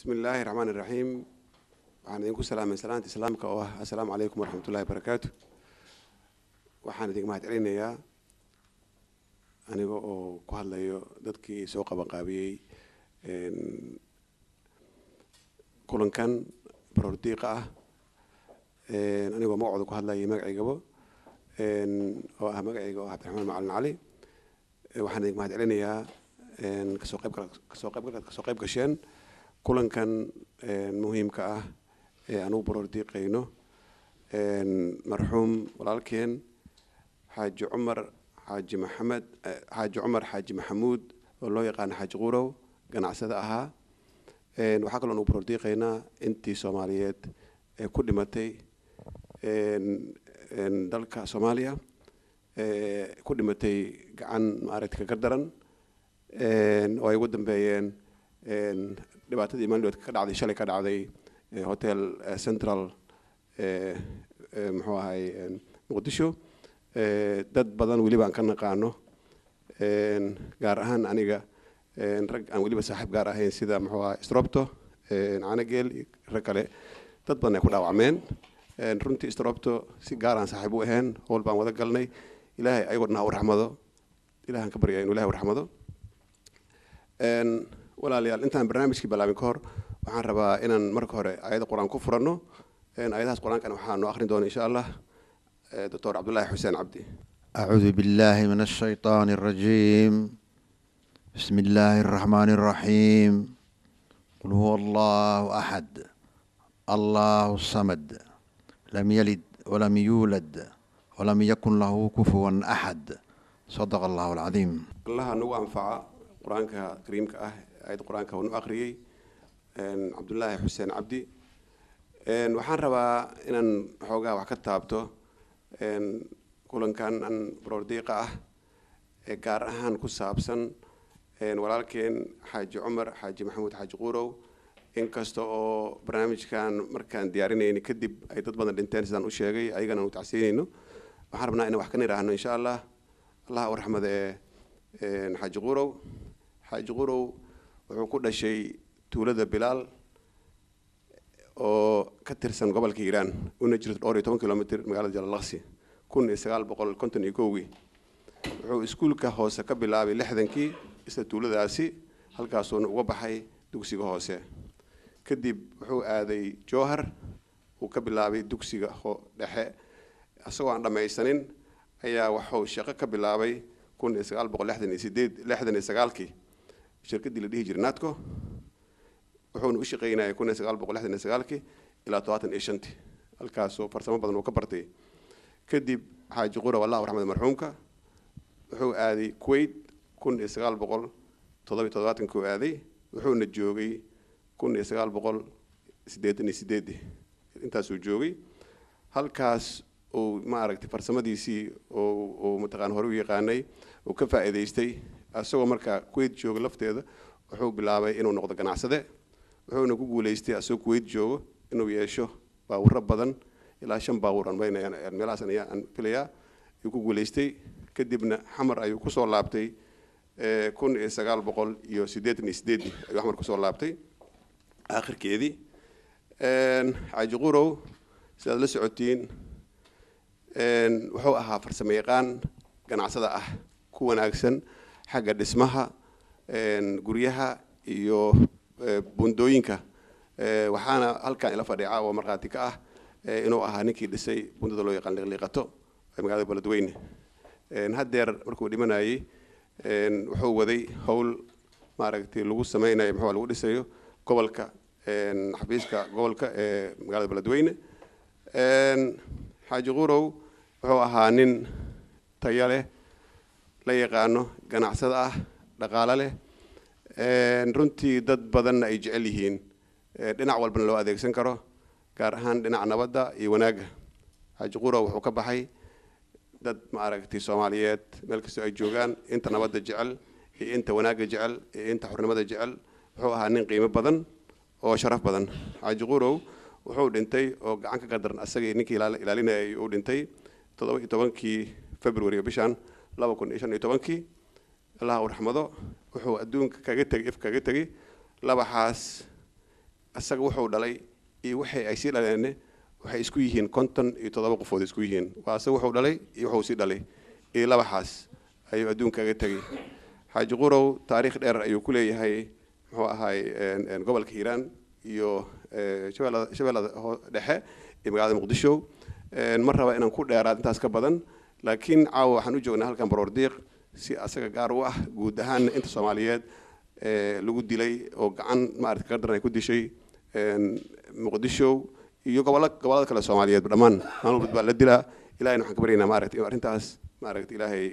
bismi illaahi raxmaan iraxiim waxaan idinku salaamay salaanta islaamka oo ah assalaamu calaykum waraxmatullahi barakaatu waxaan idin mahad celinayaa aniga oo ku hadlayo dadkii soo qabanqaabiyey kulankan baroordiiqa ah anigoo magacooda ku hadlayay magacaygabo oo ah magacayga oo ah cabdiraxmaan macalin cali waxaan idin mahad celinayaa kasoo qeybka kasoo qeybgalkaad kasoo qayb gasheen kulankan eh, muhiimka ah ee aan anugu borordiiqayno eh, marxuum walaalkeen xaaji cumar xaaji maxamed eh, xaaji cumar xaaji maxamuud oo loo yaqaano xaaji qurow ganacsada ahaa waxaa kaloo anugu borordiiqaynaa intii soomaaliyeed ee ku dhimatay dalka soomaaliya ku dhimatay gacan maaragti kaga daran oo ay ugu dambeeyeen dhibaatadii somaliland ka dhacday shalay ka dhacday hotel eh, central muxuu ahay muqdisho dad badan weliba aan ka naqaano eh, gaar ahaan aniga eh, rag aan weliba saaxiib gaar ahayn sida muxuu ahay strobto canageel rag kale dad badan ay ku dhaawacmeen runtii strobto si gaar aan saaxiib u ahayn howl baan wada galnay ilaahay ayagoo dhanaa u raxmado ilahan ka baryaa inuu ilahay u raxmado walaalayaal intaan barnaamijkii bilaabin ka hor waxaan rabaa inaan marka hore ayada qur-aan ku furanno ayadahaas qur-aankana waxaa noo akhrin doona insha allah doctor cabdullaahi xuseen cabdi acuudu billahi min ashaytaan arajiim bismi illaahi araxmaan araxiim qul huwa allahu axad allahu samad lam yalid walam yuulad walam yakun lahu kufuwan axad sadaqa allahu alcadiim allaha nagu anfaca qur-aanka kariimka ah ayad qur-aanka waan u akriyey cabdullaahi xuseen cabdi waxaan rabaa inaan xoogaa wax ka taabto kulankan an baroordiiqa ah ee gaar ahaan ku saabsan walaalkeen xaaji cumar xaaji maxamuud xaaji quurow inkasta oo barnaamijkan markaan diyaarinayna kadib ay dad badan dhinteen sidaan u sheegay ayagana u tacsiinayno waxaan rabnaa inaan wax ka niraahno insha allah allah u raxmadee xaaji quurow xaaji quurow wuxuu ku dhashay tuulada bilaal oo ka tirsan gobolka iiraan una jirto dhowr iyo toban kilomitr magaalada jalalaqsi kun iyo sagaal boqol konton iyo kowgii wuxuu iskuulka hoose ka bilaabay lixdankii isla tuuladaasi halkaasuuna uga baxay dugsiga hoose kadib wuxuu aaday jowhar uu ka bilaabay dugsiga dhexe isagoo aan dhammaysanin ayaa wuxuu shaqo ka bilaabay kun iyo sagaal boqol lixdan iyo sideed lixdan iyo sagaalkii shirkadii la dhihi jiray natco wuxuuna u shaqeynaya kun iyo sagaal boqol lixdan iyo sagaalkii ilaa todobaatan iyo shantii halkaasoo farsamo badan uu ka bartay kadib xaaji qura wallahu raxmed marxuumka wuxuu aaday kuwait kun iyo sagaal boqol toddobiyo toddobaatankii uu aaday wuxuuna joogay kun iyo sagaal boqol siddeetan iyo sideedii intaasuu joogay halkaas uu maaragtay farsamadiisii oo uu mataqaan hore u yaqaanay uu ka faa'iidaystay isagoo markaa kuweyt jooga lafteeda wuxuu bilaabay inuu noqdo ganacsade wuxuuna ku guuleystay asagoo kuweyt joogo inuu yeesho baawuro badan ilaa shan baawuran meelahaasanfilaya ayuu ku guuleystay kadibna xamar ayuu kusoo laabtay eh, kun iyo sagaal boqol iyo sideetan iyo sideedii ayuu xamar kusoo laabtay aakhirkeedii cajiqurow sidaad la socotiin wuxuu ahaa farsamo yaqaan ganacsada ah ku wanaagsan xagga dhismaha guryaha iyo e, bundooyinka e, waxaana halkan ila fadhiica oo markhaati ka ah e, inuu ahaa ninkii dhisay bundada loo yaqaan liqliiqato ee magalada baledweyne haddeer markuu dhimanayay wuxuu waday howl maaragtay lagu sameynayo muxua ah, lagu dhisayo gobolka xafiiska gobolka ee magaalada baledweyne xaaji qurow wuxuu ahaa nin tayo leh la yaqaano ganacsada ah dhaqaalo leh eh, runtii dad badanna ay jecel yihiin eh, dhinac walbana loo adeegsan karo gaar ahaan dhinac nabadda iyo wanaagga xaaji qura wuxuu ka baxay dad maaragtay soomaaliyeed meel kastoo ay joogaan inta nabadda jecel iyo inta wanaagga jecel iyo inta xurnimada jecel wuxuu ahaa nin qiimo badan oo sharaf badan xaaji qurow wuxuu dhintay oo gacan ka qadaran asagii ninkii ilaalinaya uu dhintay toddoba iyo tobankii february bishan laba kun iyo shan iyo tobankii allah u raxmado wuxuu adduunka kaga tegay if kaga tegay labaxaas isaga wuxuu dhalay iyo waxay ay sii dhaleene waxay isku yihiin konton iyo todoba qofood isku yihiin waa isaga wuxuu dhalay iyo wuxuu sii dhalay iyo labaxaas ayuu adduunka kaga tegay xaaji qurow taariikh dheer ayuu ku leeyahay muxuu ahaay gobolka hiiraan iyo shabeellada dhexe iyo magaalada muqdisho ma raba inaan ku dheeraad intaas ka badan laakiin caawa waxaan u joognaa halkan baroordiiq si asaga gaar u ah guud ahaanna inta soomaaliyeed eh, lagu dilay oo gacan maarata kaga daran ay ku dishay muqdisho iyo gobolla gobollada kale soomaliyeed dhammaan maalin baa la dilaa ilahayna waxaan ka baryaynaa maaragta inuu arrintaas maaragta ilaahay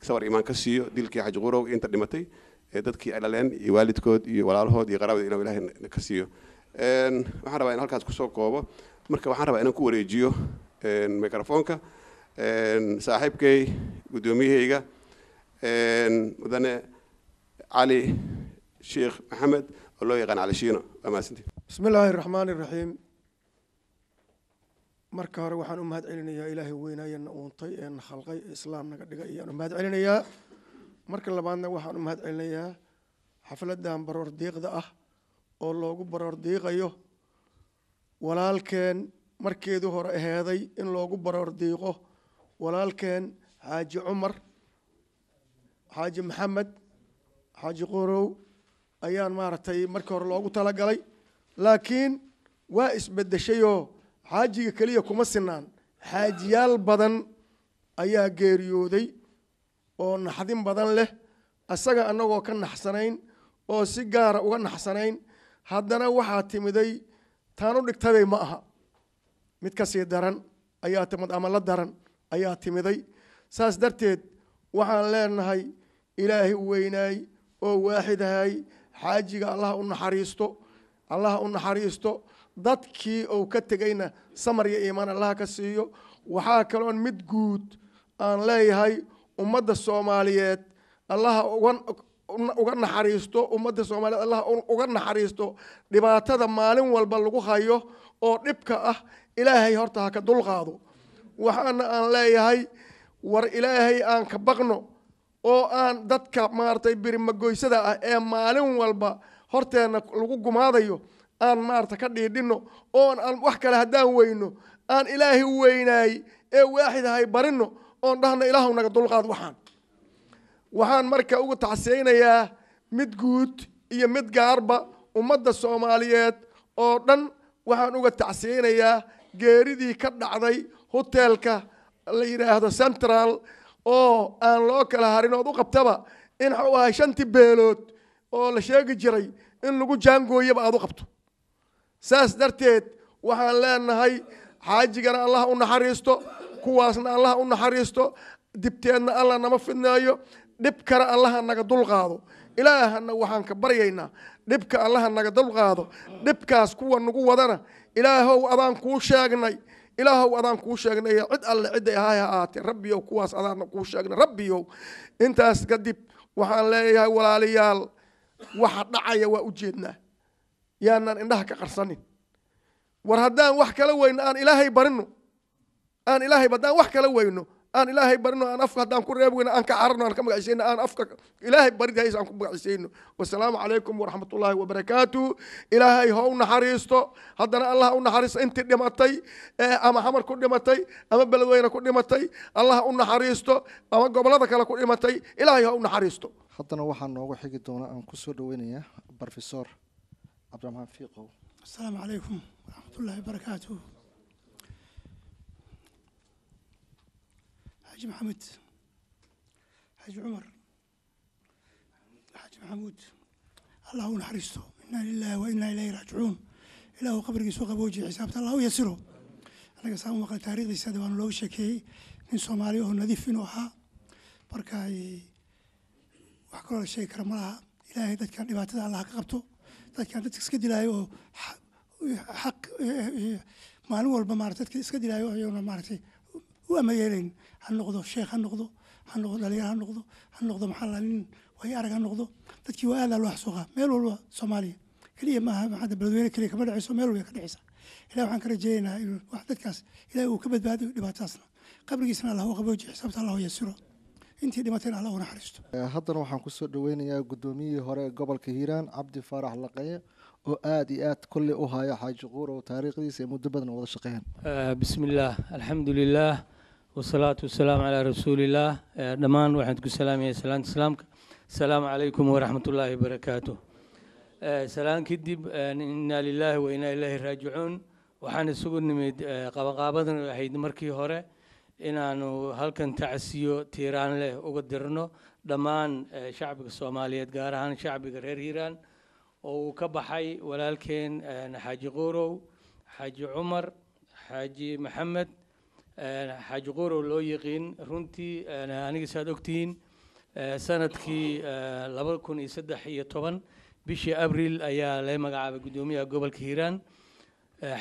sabar imaan ka siiyo dilkii xaji qurow inta dhimatay dadkii ay dhaleen iyo waalidkood iyo walaalahood iyo qaraabada inuu ilaahay ka siiyo waxaan rabaa in halkaas kusoo koobo marka waxaan rabaa inaan ku wareejiyo microfoonka saaxiibkay guddoomiyahayga mudane cali sheekh maxamed oo loo yaqaan calishiino shiino bismi illaahi raxmaani iraxiim marka hore waxaan u mahad celinayaa ilaahay weynaaye uuntay ee na khalqay islaam naga dhigay ayaan u mahad celinayaa marka labaadna waxaan u mahad celinayaa xafladdan baroor diiqda ah oo loogu baroor diiqayo walaalkeen markeedu hore aheeday in loogu baroordiiqo walaalkeen xaaji cumar xaaji maxamed xaaji qorow ayaan maaragtay markii hore loogu talagalay laakiin waa isbedeshayoo xaajiga keliya kuma sinaan xaajiyaal badan ayaa geeriyooday oo naxdin badan leh isaga annagoo ka naxsanayn oo si gaara uga naxsanayn haddana waxaa timiday taanu dhigtabay ma aha mid kasii daran ayaa timid ama la daran ayaa timiday saas darteed waxaan leenahay ilaahay weynaay oo waaxidahay xaajiga allaha u naxariisto allaha u naxariisto dadkii uu ka tegayna samar iyo iimaan allaha ka siiyo waxaa kaloon mid guud aan leeyahay ummadda soomaaliyeed allaha uga uga naxariisto ummadda soomaaliyeed allaha uga naxariisto dhibaatada maalin walba lagu hayo oo dhibka ah ilaahay horta ha ka dulqaado waxaana aan leeyahay war ilaahay aan ka baqno oo aan dadka maaratay birimagoysada ah ee maalin walba horteenna lagu gumaadayo aan maarata ka dhiidhinno oon aan wax kale haddaan weyno aan ilaahay weynaay ee waaxidahay barinno oon dhahno ilaahu naga dulqaad waxaan waxaan marka uga tacseynayaa mid guud iyo mid gaarba ummadda soomaaliyeed oo dhan waxaan uga tacseynayaa geeridii ka dhacday hoteelka la yidhaahdo central oo aan loo kala harin ood u qabtaba in u ahay shanti beelood oo la sheegi jiray in lagu jaangooyaba aad u qabto saas darteed waxaan leenahay xaajigana allah u naxariisto kuwaasna allah u naxariisto dibteedna allah nama fidneeyo dhibkana allaha naga dulqaado ilaahana waxaan ka baryaynaa dhibka allaha naga dulqaado dhibkaas kuwa nagu wadana ilaahow adaan kuu sheegnay ilaahow adaan kuu sheegnay cid alle cidday ahay ha ahaatee rabbiyow kuwaas adaana kuu sheegnay rabbiyow intaas kadib waxaan leeyahay walaalayaal waxa dhacaya waa u jeednaa yaanaan indhaha ka qarsanin war haddaan wax kala weyno aan ilaahay barinno aan ilaahay haddaan wax kala weyno aan ilaahay barino aan afka haddaan ku reeb weyna aan ka cararno aan ka magacishayno aan afka ilaahay baridhays aan ku magacishayno wasalaamu calaykum waraxmat ullaahi wabarakaatu ilaahay ha u naxariisto haddana allah u naxariisto intii dhimatay ama xamar ku dhimatay ama beledweyne ku dhimatay allah u naxariisto ama gobollada kale ku dhimatay ilaahay ha u naxariisto haddana waxaa noogu xigi doona aan kusoo dhaweynayaa brofesor cabdiraxmaan fiiqow asalaamu calaykum waraxmat ullahi xaji maxamuud xaji cumar xaji maxamuud allah u naxariisto inaa lilahi wa inaa ilayhi raajicuun ilaahu qabrigiisu qaboojiya xisaabta allah u yasiro annaga saa u maqlay taarikhdiisada waanu looga sheekeeyey nin soomaali oo nadiif inuu ahaa marka wax kaloo la sheegi kara ma laha ilaahay dadkan dhibaatada allah ka qabto dadkan dadka iska dilaayo oo xaq maalin walba maarata iska dilaayo ayuuna waa ma yeelayn ha noqdo sheekh ha noqdo ha noqdo dhalinyar ha noqdo ha noqdo maxaa way arag ha noqdo dadkii waa aad alwaax soo meel walba soomaaliya keliya maaha maxaada beledweyne keliya kama dhacayso meel walba ka dhacaysa ilahi waxaan ka rajeynaynaa inuu wax dadkaas ilahi uu ka badbaadiyo dhibaatadaasna qabrigiisna allahu qabooji xisaabta allahu yasiro intii dhimatayna allah una xariisto eh, haddana waxaan kusoo dhaweynayaa guddoomiyihii hore gobolka hiiraan cabdi faarax laqaye oo aada iyo aad kolley u haya xaaji quur oo taariikhdiisa ee muddo badan wada shaqeeyeen eh, bismi illaah wasalaatu wasalaamu calaa rasuulillaah eh, dhammaan waxaan ku salaamaya salaanta islaamka asalaamu calaykum waraxmatullaahi wabarakaatu eh, salaan kadib eh, innaa lilaahi wa innaa ilaahi raajicuun waxaan isugu nimid qabanqaabadan ahayd markii hore inaanu halkan tacsiyo tiiraan leh uga dirno dhammaan shacbiga soomaaliyeed gaar ahaan shacbiga reer hiiraan oo uu ka baxay walaalkeen xaaji quurow xaaji cumar xaaji maxamed xaaji quro loo yaqiin runtii aniga saad ogtihiin sanadkii laba kun iyo saddex iyo toban bishii abril ayaa laga magacaabay guddoomiyaha gobolka hiiraan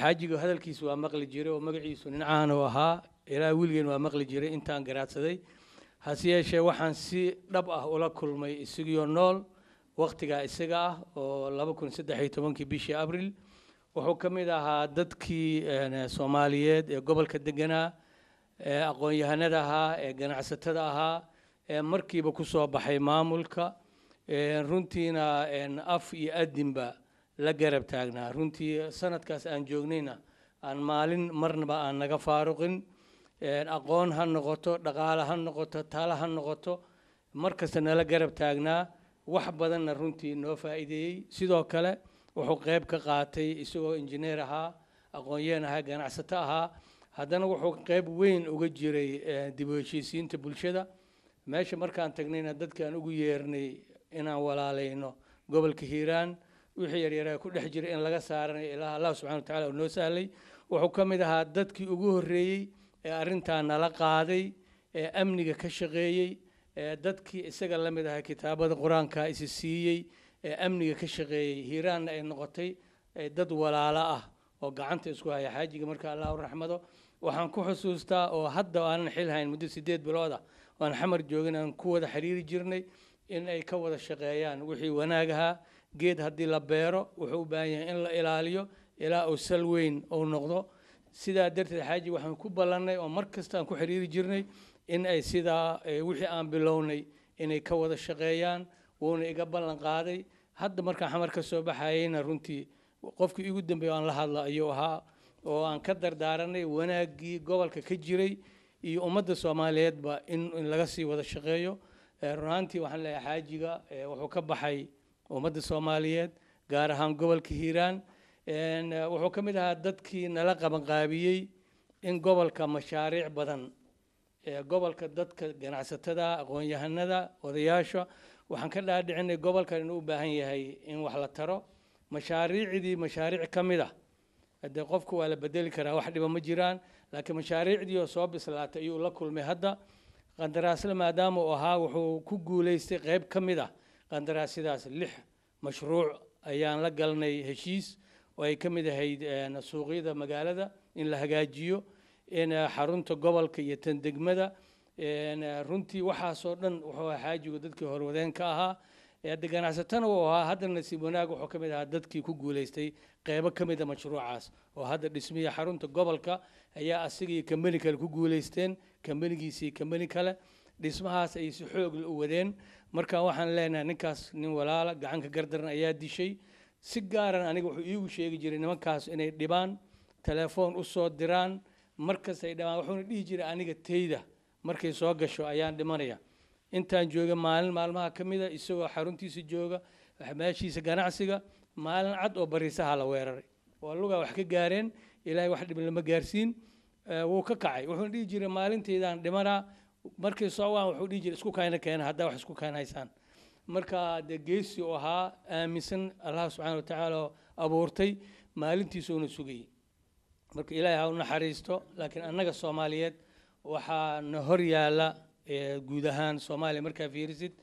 xaajiga hadalkiisa waa maqli jiray oo magaciisu nincahan ahaa ilaa wiilgeen waa maqli jiray intaan garaadsaday hase yeeshee waxaan si dhab ah ula kulmay isagiyo nool wakhtigaa isaga ah oo laba kun saddex iyo tobankii bishii abril wuxuu ka mid ahaa dadkii soomaaliyeed ee gobolka deganaa ee aqoon-yahanada ahaa ee ganacsatada ahaa ee markiiba ku soo baxay maamulka runtiina af iyo adinba la garab taagnaa runtii sanadkaas aan joognayna aan maalin marnaba aan naga faaruqin aqoon ha noqoto dhaqaale ha noqoto talo ha noqoto mar kasta nala garab taagnaa wax badanna runtii noo faa'iideeyey sidoo kale wuxuu qeyb ka qaatay isagoo injineer ahaa aqoon-yahan ahaa ganacsato ahaa haddana wuxuu qeyb weyn uga jiray eh, dib u heshiisiinta bulshada meesha markaan tagnayna dadkaan ugu yeernay inaan walaalayno gobolka hiiraan wixii yaryaraa ku dhex jiray in laga saaranayo ilaaha allah subxana wa tacala uu noo sahlay wuxuu ka mid ahaa dadkii ugu horreeyey ee arrintaa nala qaaday ee amniga ka shaqeeyey ee dadkii isaga la mid ahaa kitaabada qur-aanka isi siiyey ee amniga ka shaqeeyey hiiraanna ay noqotay dad walaalo ah oo gacanta isku haya xaajiga marka allah u raxmado waxaan ku xusuustaa oo hadda aanan xilhayn muddo siddeed bilooda oaan xamar joogin aan ku wada xiriiri jirnay in ay ka wada shaqeeyaan wixii wanaag geed haddii la beero wuxuu u baahan yahay in la ilaaliyo ilaa uu sal weyn uu noqdo sidaa darteed xaaji waxaan ku ballannay oo mar kasta aan ku xiriiri jirnay in ay sidaa eh, wixii aan bilownay inay ka wada shaqeeyaan wuuna iga ballan qaaday hadda markaan xamar ka soo baxayeyna runtii qofkii igu dambeeya aan la hadla ayuu ahaa oo aan ka dardaaranay wanaaggii gobolka ka jiray iyo ummadda soomaaliyeedba in laga sii wada shaqeeyo eh, runaantii waxaan leeyahay xaajiga eh, wuxuu ka baxay ummadda soomaaliyeed gaar ahaan gobolka hiiraan eh, wuxuu ka mid ahaa dadkii nala qabanqaabiyey in gobolka mashaariic badan gobolka dadka ganacsatada aqoonyahanada odayaasha waxaan ka dhaadhicinay gobolkan inuu u baahan yahay in wax la taro mashaariicdii mashaariic ka mid a ah. hadee qofku waa la bedeli karaa wax dhiba ma jiraan laakiin mashaariicdii oo soo bislaatay ayuu la kulmay hadda qandaraasla maadaama uu ahaa wuxuu ku guulaystay qeyb ka mid ah qandaraasyadaas lix mashruuc ayaan la galnay heshiis oo ay ka mid ahayd suuqyada magaalada in la hagaajiyo in eh, xarunta gobolka iyo tan degmada eh, runtii waxaasoo dhan wuxuu xaajigu dadkii horwadeen ka ahaa de ganacsatana uu ahaa haddana nasiib wanaag wuxuu ka mid ahaa dadkii ku guulaystay qeybo ka mida mashruucaas oo hadda dhismiya xarunta gobolka ayaa asigii kambani kale ku guulaysteen kambanigiisii kambani kale dhismahaas ay si xoogle u wadeen marka waxaan leenahay ninkaas nin walaala gacanka gardaran ayaa dishay si gaaran aniga wuxuu iigu sheegi jiray nimankaas inay dhibaan telefoon usoo soo diraan markastay dhibaan wuxuuna dhihi jiray aniga tayda markay soo gasho ayaan dhimanaya intaan jooga maalin maalmaha ka mida isagoo xaruntiisa jooga meeshiisa ganacsiga maalin cad oo bariisaha la weeraray waa lugaa wax ka gaareen ilaahay wax dhiban lama gaarsiin eh, wuu ka kacay wuxuuna dhihi jiray maalintaydaan dhimanaa markay soowaan wuxuu dhihi jiray isku kaayna keena haddaa wax isku keen haysaan markaa geesi u ahaa aaminsan allah subxaana wa tacaala abuurtay maalintiisuuna sugayay marka ilaahay ha u naxariisto laakiin annaga soomaaliyeed waxaana hor yaalla guud ahaan soomaaliya markaa fiirisid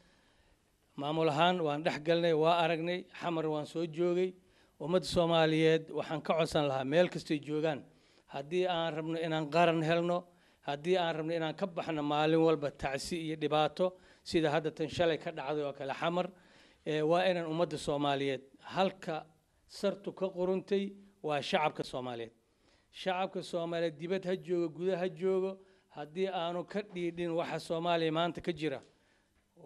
maamul ahaan waan dhex galnay waa aragnay xamar waan soo joogay ummadda soomaaliyeed waxaan ka codsan lahaa meel kastay joogaan haddii aan rabno inaan qaran helno haddii aan rabno inaan ka baxno maalin walba tacsi iyo dhibaato sida hadda tan shalay ka dhacday oo kale xamar waa inaan ummadda soomaaliyeed halka sartu ka quruntay waa shacabka soomaaliyeed shacabka soomaaliyeed dibad ha joogo guda ha joogo haddii aanu ka dhiidhin waxa soomaaliya maanta ka jira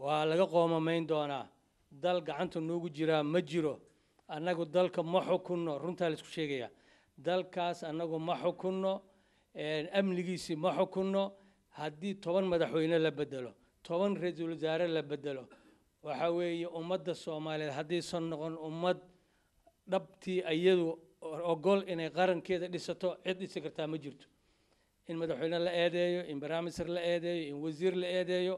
waa laga qoomamayn doonaa dal gacanta noogu jiraa ma jiro annagu dalka ma xukunno runtaa laisku sheegaya dalkaas annagu ma xukunno amnigiisii ma xukunno haddii toban madaxweyne la bedelo toban ra-iisul wasaare la bedelo waxa weeye ummadda soomaaliyeed haddaysan noqon ummad dhabtii iyadu ogol inay qarankeeda dhisato cid dhisi kartaa ma jirto in madaxweyne la eedeeyo in baramister la eedeeyo in wasiir la eedeeyo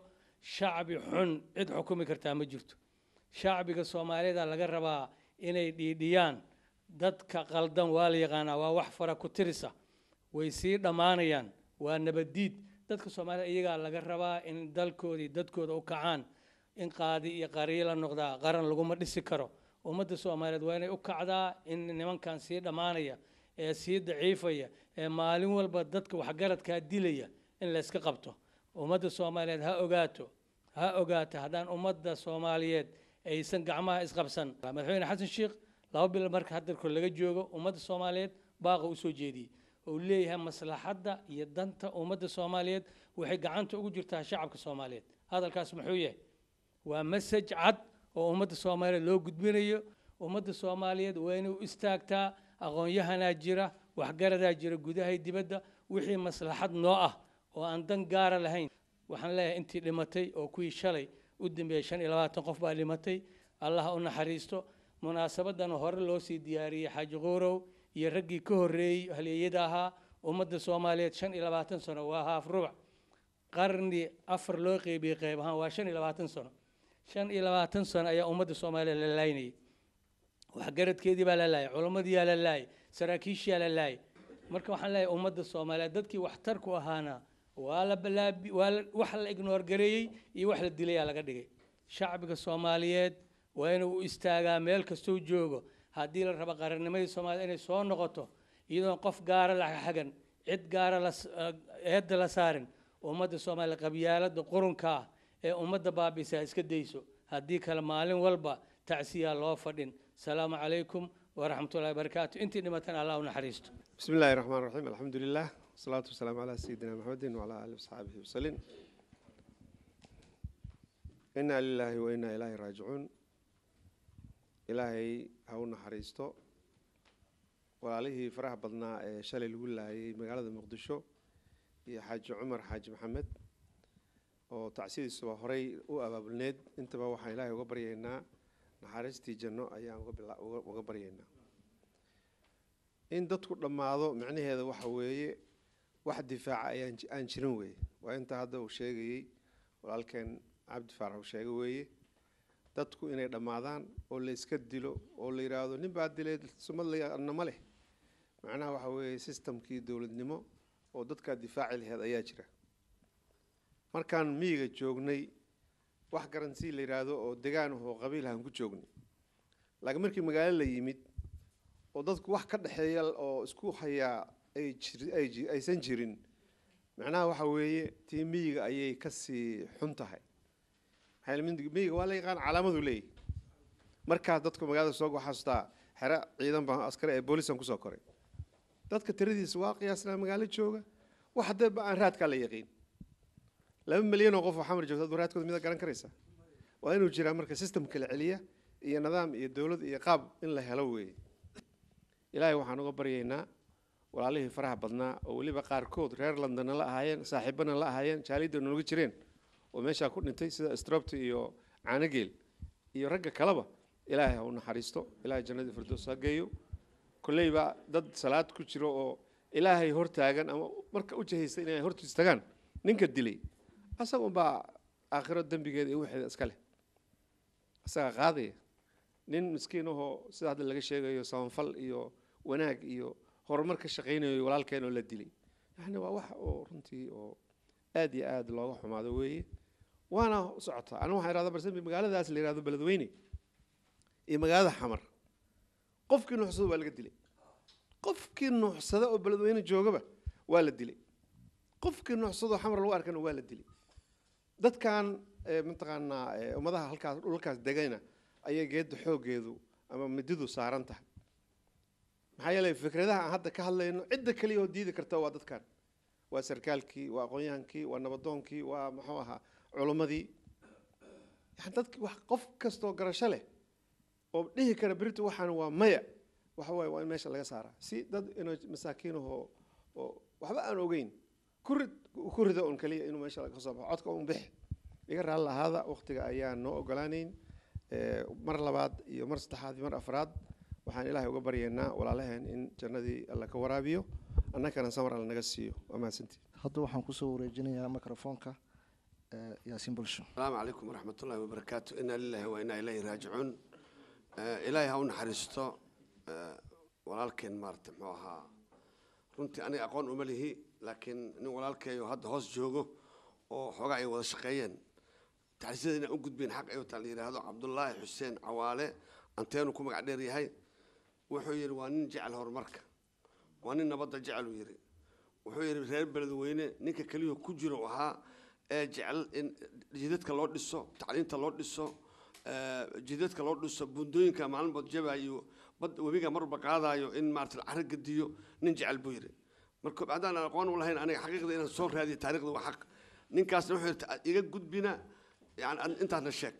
shacbi xun cid xukumi kartaa ma jirto shacbiga soomaalida laga rabaa inay dhiidhiyaan dadka qaldan waa la yaqaanaa waa wax fara ku tirisa way sii dhammaanayaan waa nabadiid dadka soomaalida iyagaa laga rabaa in dalkoodii dadkooda u kacaan in qaadi iyo qarii la noqdaa qaran laguma dhisi karo ummadda soomaaliyeed waa inay u kacdaa in nimankan sii dhammaanaya ee sii daciifaya ee maalin walba dadka waxgaradkaa dilaya in layska qabto ummadda soomaaliyeed ha ogaato ha ogaato haddaan ummadda soomaaliyeed aysan gacmaha isqabsan madaxweyne xasan sheekh laba bil marka hadarko laga joogo ummadda soomaaliyeed baaqa usoo jeediyey ou leeyahay maslaxadda iyo danta ummadda soomaaliyeed waxay gacanta ugu jirtaa shacabka soomaaliyeed hadalkaas muxuu yahay waa masaj cad oo ummadda soomaaliyeed loo gudbinayo ummadda soomaaliyeed waa inay u istaagtaa aqoon-yahanaa jira waxgaradaa jira gudahay dibadda wixii maslaxad noo ah oo aan dan gaara lahayn waxaan leeyahay intii dhimatay oo kuwii shalay u dambeeyey shan iyo labaatan qof baa dhimatay allah u naxariisto munaasabadan hore loo sii diyaariyey xaaji quurow iyo raggii ka horreeyey halyeeyada ahaa ummadda soomaaliyeed shan iyo labaatan sano waa haaf rubuc qarni afar loo qeybiyey qayb ahaan waa shan iyo labaatan sano shan iyo labaatan sano ayaa ummadda soomaaliya la laynayay waxgaradkeedii baa la laayay culammadii la laayay saraakiishiyaa la laayay marka waxaan leeyahay ummadda soomaaliyeed dadkii waxtar ku ahaana waa la balaabi waa wax la ignoor gareeyey iyo wax la dilayaa laga dhigay shacbiga soomaaliyeed waa inuu u istaagaa meel kastuu joogo haddii la rabo qarannimadii soomaaliyed inay soo noqoto iyadoon qof gaara la xagan cid gaara la eh, eedda la saarin ummadda soomaaliya qabyaaladda qurunka ah ee ummadda baabisaa iska dayso haddii kale maalin walba tacsiyaa loo fadhin asalaamu calaykum waraxmatullahi barakaatu intii dhimatan allah u naxariisto bismi llahi raxmaan raxiim alxamdulilah wasalaatu wasalaamu calaa sayidina maxamedin wacalaa aali wasxaabihi wasaliin innaa lilaahi wa innaa ilaahi raajicuun ilaahay ha u naxariisto walaalihii faraha badnaa ee shalay lagu laayay magaalada muqdisho iyo xaaji cumar xaaji maxamed oo tacsidiisuba horay u abaabulneyd intaba waxaan ilaahay uga baryaynaa naxariistii janno ayaan uga baryaynaa in dadku dhammaado micnaheeda waxa weeye wax difaaca aan jirin weeye waa intaa hadda uu sheegayey walaalkeen cabdi faarax uu sheega weeye dadku inay dhammaadaan oo layska dilo oo la yidhaahdo nin baa dilay sumadlanama leh macnaha waxa weeye sistamkii dowladnimo oo dadkaa difaaci laheed ayaa jira markaan miyiga joognay wax garansi la yidhaahdo oo degaan ahoo qabiilahaan ku joognay laakiin markii magaalo la yimid oo dadku wax ka dhexeeya oo isku hayaa aysan jirin macnaha waxa weeye tii miyiga ayay kasii xun tahay miyiga waa la yaqaan calaamadu leeyahy markaas dadku magaalada soo xasuustaa xere ciidan baan askari ee boolisan kusoo koray dadka tiradiisa waa qiyaasnaa magaalo jooga wax haddeeba aan raadkaa la yaqiin laba milyan oo qof oo xamar joogta waraadkooda mida garan karaysa waa inuu jiraa marka system kala celiya iyo nidaam iyo dowlad iyo qaab in la helo weeye ilaahay waxaan uga baryaynaa walaalihii faraha badnaa oo weliba qaarkood reer londonna la ahaayeen saaxiibana la ahaayeen jaalida nologa jireen oo meeshaa ku dhintay sida strobty iyo caanageel iyo ragga kaleba ilaahay ha u naxariisto ilaahay jannadii firdows ha geeyo kolleyba dad salaad ku jiro oo ilaahay hortaagan ama marka u jahaysta inay hortu istagaan ninka dilay asaga unbaa aakhiro dembigeeda iyo wixeeda iska leh isagaa qaadaya nin miskiinahoo ahoo sida hadda laga sheegayo sabanfal iyo wanaag iyo horumar ka shaqaynayo walaalkeen oo la dilay yani waa wax oo runtii oo aada iyo aada looga xumaado weeye waana socotaa aniga waxaan irahdaa barsambi magaaladaas la yihahdo beledweyne iyo magaalada xamar qofkii nuuxsado waa laga dilay qofkii nuuxsada oo beledweyne joogaba waa la dilay qofkii nuuxsadoo xamar lagu arkana waa la dilay dadkan eh, mataqaanaa eh, ummadaha halkaas dhulalkaas degayna ayay geedda xooggeedu ama mididu saaran tahay maxaa yeeley fikradaha aan hadda ka hadlayno cidda kaliya oo diidi karta waa dadkan waa sarkaalkii waa aqoon-yahankii waa nabadoonkii waa muxuu ahaa culummadii yani dadki wax qof kastoo garasho leh oo dhihi kara berito waxaan waa maya waxa waaye waa in meesha laga saaraa si dad inoo masaakiinahoo oo waxba aan ogeyn kurid ku un kaliya inuu meesha kasoo baxo codka un bixi iga raali lahaada waktiga ayaan noo ogolaanayn eh, mar labaad iyo mar saddexaad iyo mar afraad waxaan ilaahay uga baryaynaa walaalaheen in jannadii alla ka waraabiyo annakana samar alla naga siiyo amaadsantii hadda waxaan kusoo wareejinayaa microfoonka eh, yaasiin bulsho asalaamu calaykum waraxmat wabarakaatu inaa lilahi wa inaa ilayhi raajicuun eh, ilaahay ha u naxariisto walaalkeen maarata muxuu ahaa runtii aniga aqoon uma lihi laakiin nin walaalkeeyo hadda hoos joogo oo xoogaa ay wada shaqeeyeen taxsiyada inaan u gudbayn xaq eyotaa la yidhaahdo cabdulaahi xuseen cawaale anteenu ku magac dheer yahay wuxuu yidhi waa nin jecel horumarka waa nin nabadda jeceluu yidhi wuxuu yidhi reer beledweyne ninka keliyuhu ku jiro ahaa ee jecel in jidadka loo dhiso tacliinta loo dhiso jidadka loo dhiso buundooyinka maalinbood jabaayo bad webiga marba qaadaayo in maarata carro gediyo nin jecel buu yidhi marka haddaan aqoon u lahayn aniga xaqiiqda inaan soo raadiyo taarikhda waa xaq ninkaasna wuxuu iga gudbina yani intaasna sheeg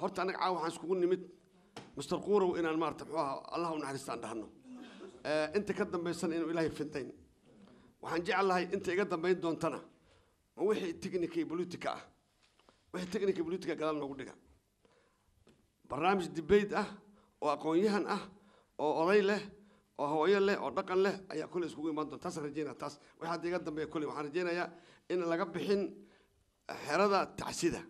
horta anaga caawa waxaan iskugu nimid master quurow inaan maarata muxuu ahaa allah u naxariistaan dhahno inta ka dambaysan inuu ilaahay fintayn waxaan jecel lahay inta iga dambayn doontana wixii technica politica ah wixii technica politica gadaal noogu dhiga barnaamij debate ah oo aqoon-yahan ah oo oday leh oo hawaayo leh oo dhaqan leh ayaa kole iskugu imaan doon taasaan rajeynaya taas waxaa diiga dambeeya kole waxaan rajeynayaa in laga bixin xerada tacsida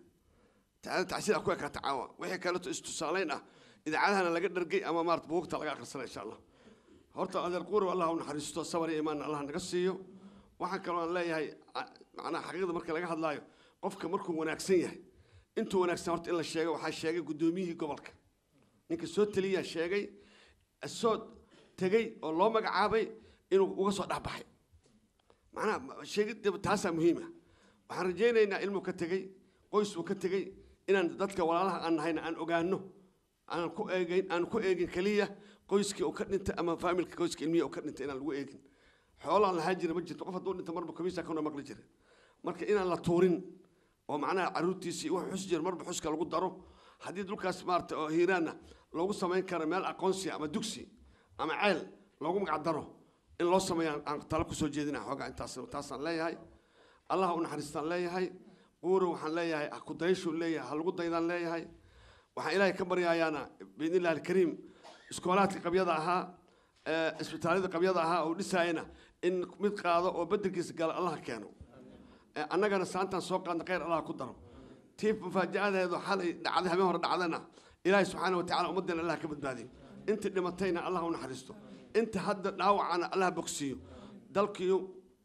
tacsid a ku ekaata caawa wixii kaleeto istusaalayn ah idaacadahana laga dhargay ama maarata buugta laga akhrisana insha allah horta adeer quurow allah u naxariisto sabar iyo imaan allah naga siiyo waxaan kaloo aan leeyahay macnaha xaqiiqda marka laga hadlaayo qofka markuu wanaagsan yahay intuu wanaagsan horta in la sheego waxaa sheegay guddoomiyihii gobolka ninka soo teliyaa sheegay asood tegey oo loo magacaabay inuu uga soo dhexbaxay manaa sheegida taasaa muhiima waxaan rajaynaynaa ilmuu ka tegey qoysuu ka tegey inaan dadka walaalaha aan nahayna aan ogaano aanan ku eegayn aan ku eegin keliya qoyskii oo ka dhintay ama faamilka qoyska ilmihi oo ka dhintay inaan lagu eegin xoolaan lahaa jira ma jirto qof hadduu dhinta marba kamiisa kana maqli jira marka inaan la tuurin oo macnaha caruurtiisii wax xus jira marba xuska lagu daro haddii dhulkaas maarata oo hiiraana loogu samayn karo meel aqoonsi ama dugsi ama ceel loogu magacdaro in loo sameeya aan tala kusoo jeedina xoogaa intaas taasaan leeyahay allah u naxariistaan leeyahay quuro waxaan leeyahay ha ku leeyahay ha lagu daydaan leeyahay waxaan ilaahay ka baryayaana biidnillahi alkariim iskoolaadka qabyada ahaa isbitaallada qabyada ahaa oo dhisaayana in mid qaado oo bedelkiisa gala allah keeno annagana saantaan soo qaadna khayr allah ku daro tiib mafaajicadeedu xalay dhacday habeen hore dhacdana ilaahay subxaana wa tacala ummaddeena allah ka badbaadiyo inta dhimatayna allah u naxariisto inta hadda dhaawacana allah bogsiiyo dalkiiyo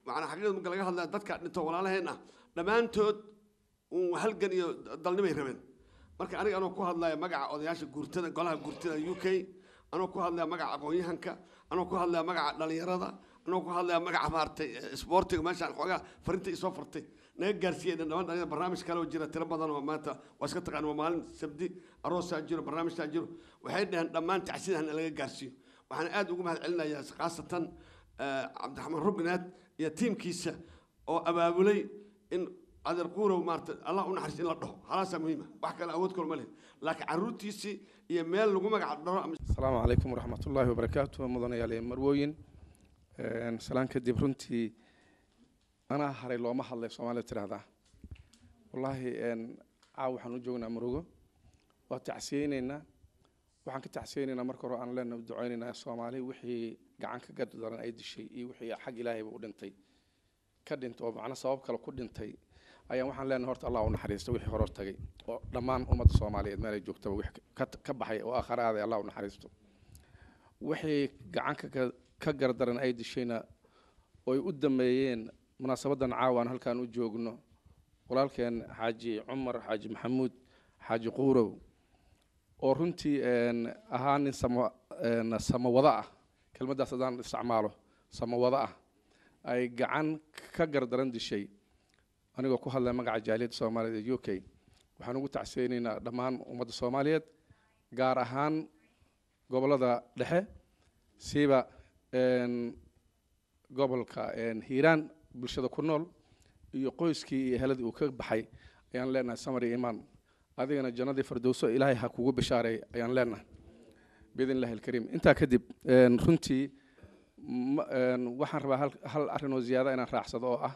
macnaa xaqiiqda marka laga hadlaya dadka dhinto walaalaheen ah dhammaantood uun halgan iyo dalnimay rabeen marka aniga anoo ku hadlaya magaca odayaasha guurtada golaha guurtada u k anoo ku hadlaya magaca aqoonyahanka yahanka anoo ku hadlaya magaca dhallinyarada anoo ku hadlaya magaca maaratay eh, sportiga meeshaan xoogaa farinta isoo fartay naga gaarsiiyeen dhamaan dhalinyada barnaamij kale oo jira tiro badan oo maanta waa iska taqaan waa maalin sabdi aroosaa jiro barnaamijtaa jiro waxay dhaheen dhammaan tacsidahan in laga gaarsiiyo waxaan aada ugu mahad celinayaa khaasatan eh, cabdiraxmaan rugnaad iyo tiimkiisa oo abaabulay in adeer maarata allah u naxariis in la dhaho halaasaa muhiima ah. wax kale awood kalma leh laakiin carruurtiisii iyo meel lagu magac dharo asalaamu calaykum waraxmatullaahi wabarakaatu mudanayaal marwooyin salaan kadib runtii anaa haray looma hadlay soomaalida tiraahdaa wallaahi caaw waxaan u joognaa murugo waa tacsiyeyneynaa waxaan ka tacsiyeyneynaa marka hore aan leenaha duceyneynaa soomaali wixii gacanka gad daran ay dishay iyo wixii xag ilaahayba u dhintay ka dhintay oo macna sabab kale ku dhintay ayaan waxaan leenahay horta allah u naxariista wixii horor tagay oo dhammaan ummadda soomaaliyeed meelay joogtaba wix ka baxay oo aakhare allah u naxariisto wixii gacanka ka gardaran ay dishayna oy u dameeyeen munaasabadan caawan halkaan u joogno walaalkeen xaaji cumar xaaji maxamuud xaaji quurow oo runtii ahaa nin samawado ah kelmaddaas haddaan isticmaalo samawado ah ay gacan ka gardaran dishay anigoo ku hadlaya magaca jaaliyadda soomaaliyeed ee u k waxaan ugu tacseynaynaa dhammaan ummadda soomaaliyeed gaar ahaan gobollada dhexe siba gobolka hiiraan bulshada ku nool iyo qoyskii iyo heladii uu ka baxay ayaan leenahay samary imaan adigana jannadii fardowso ilaahay ha kugu bishaaray ayaan leenahay biidn alkariim intaa kadib runtii waxaan rabaa hal arinoo ziyaada inaan raacsado oo ah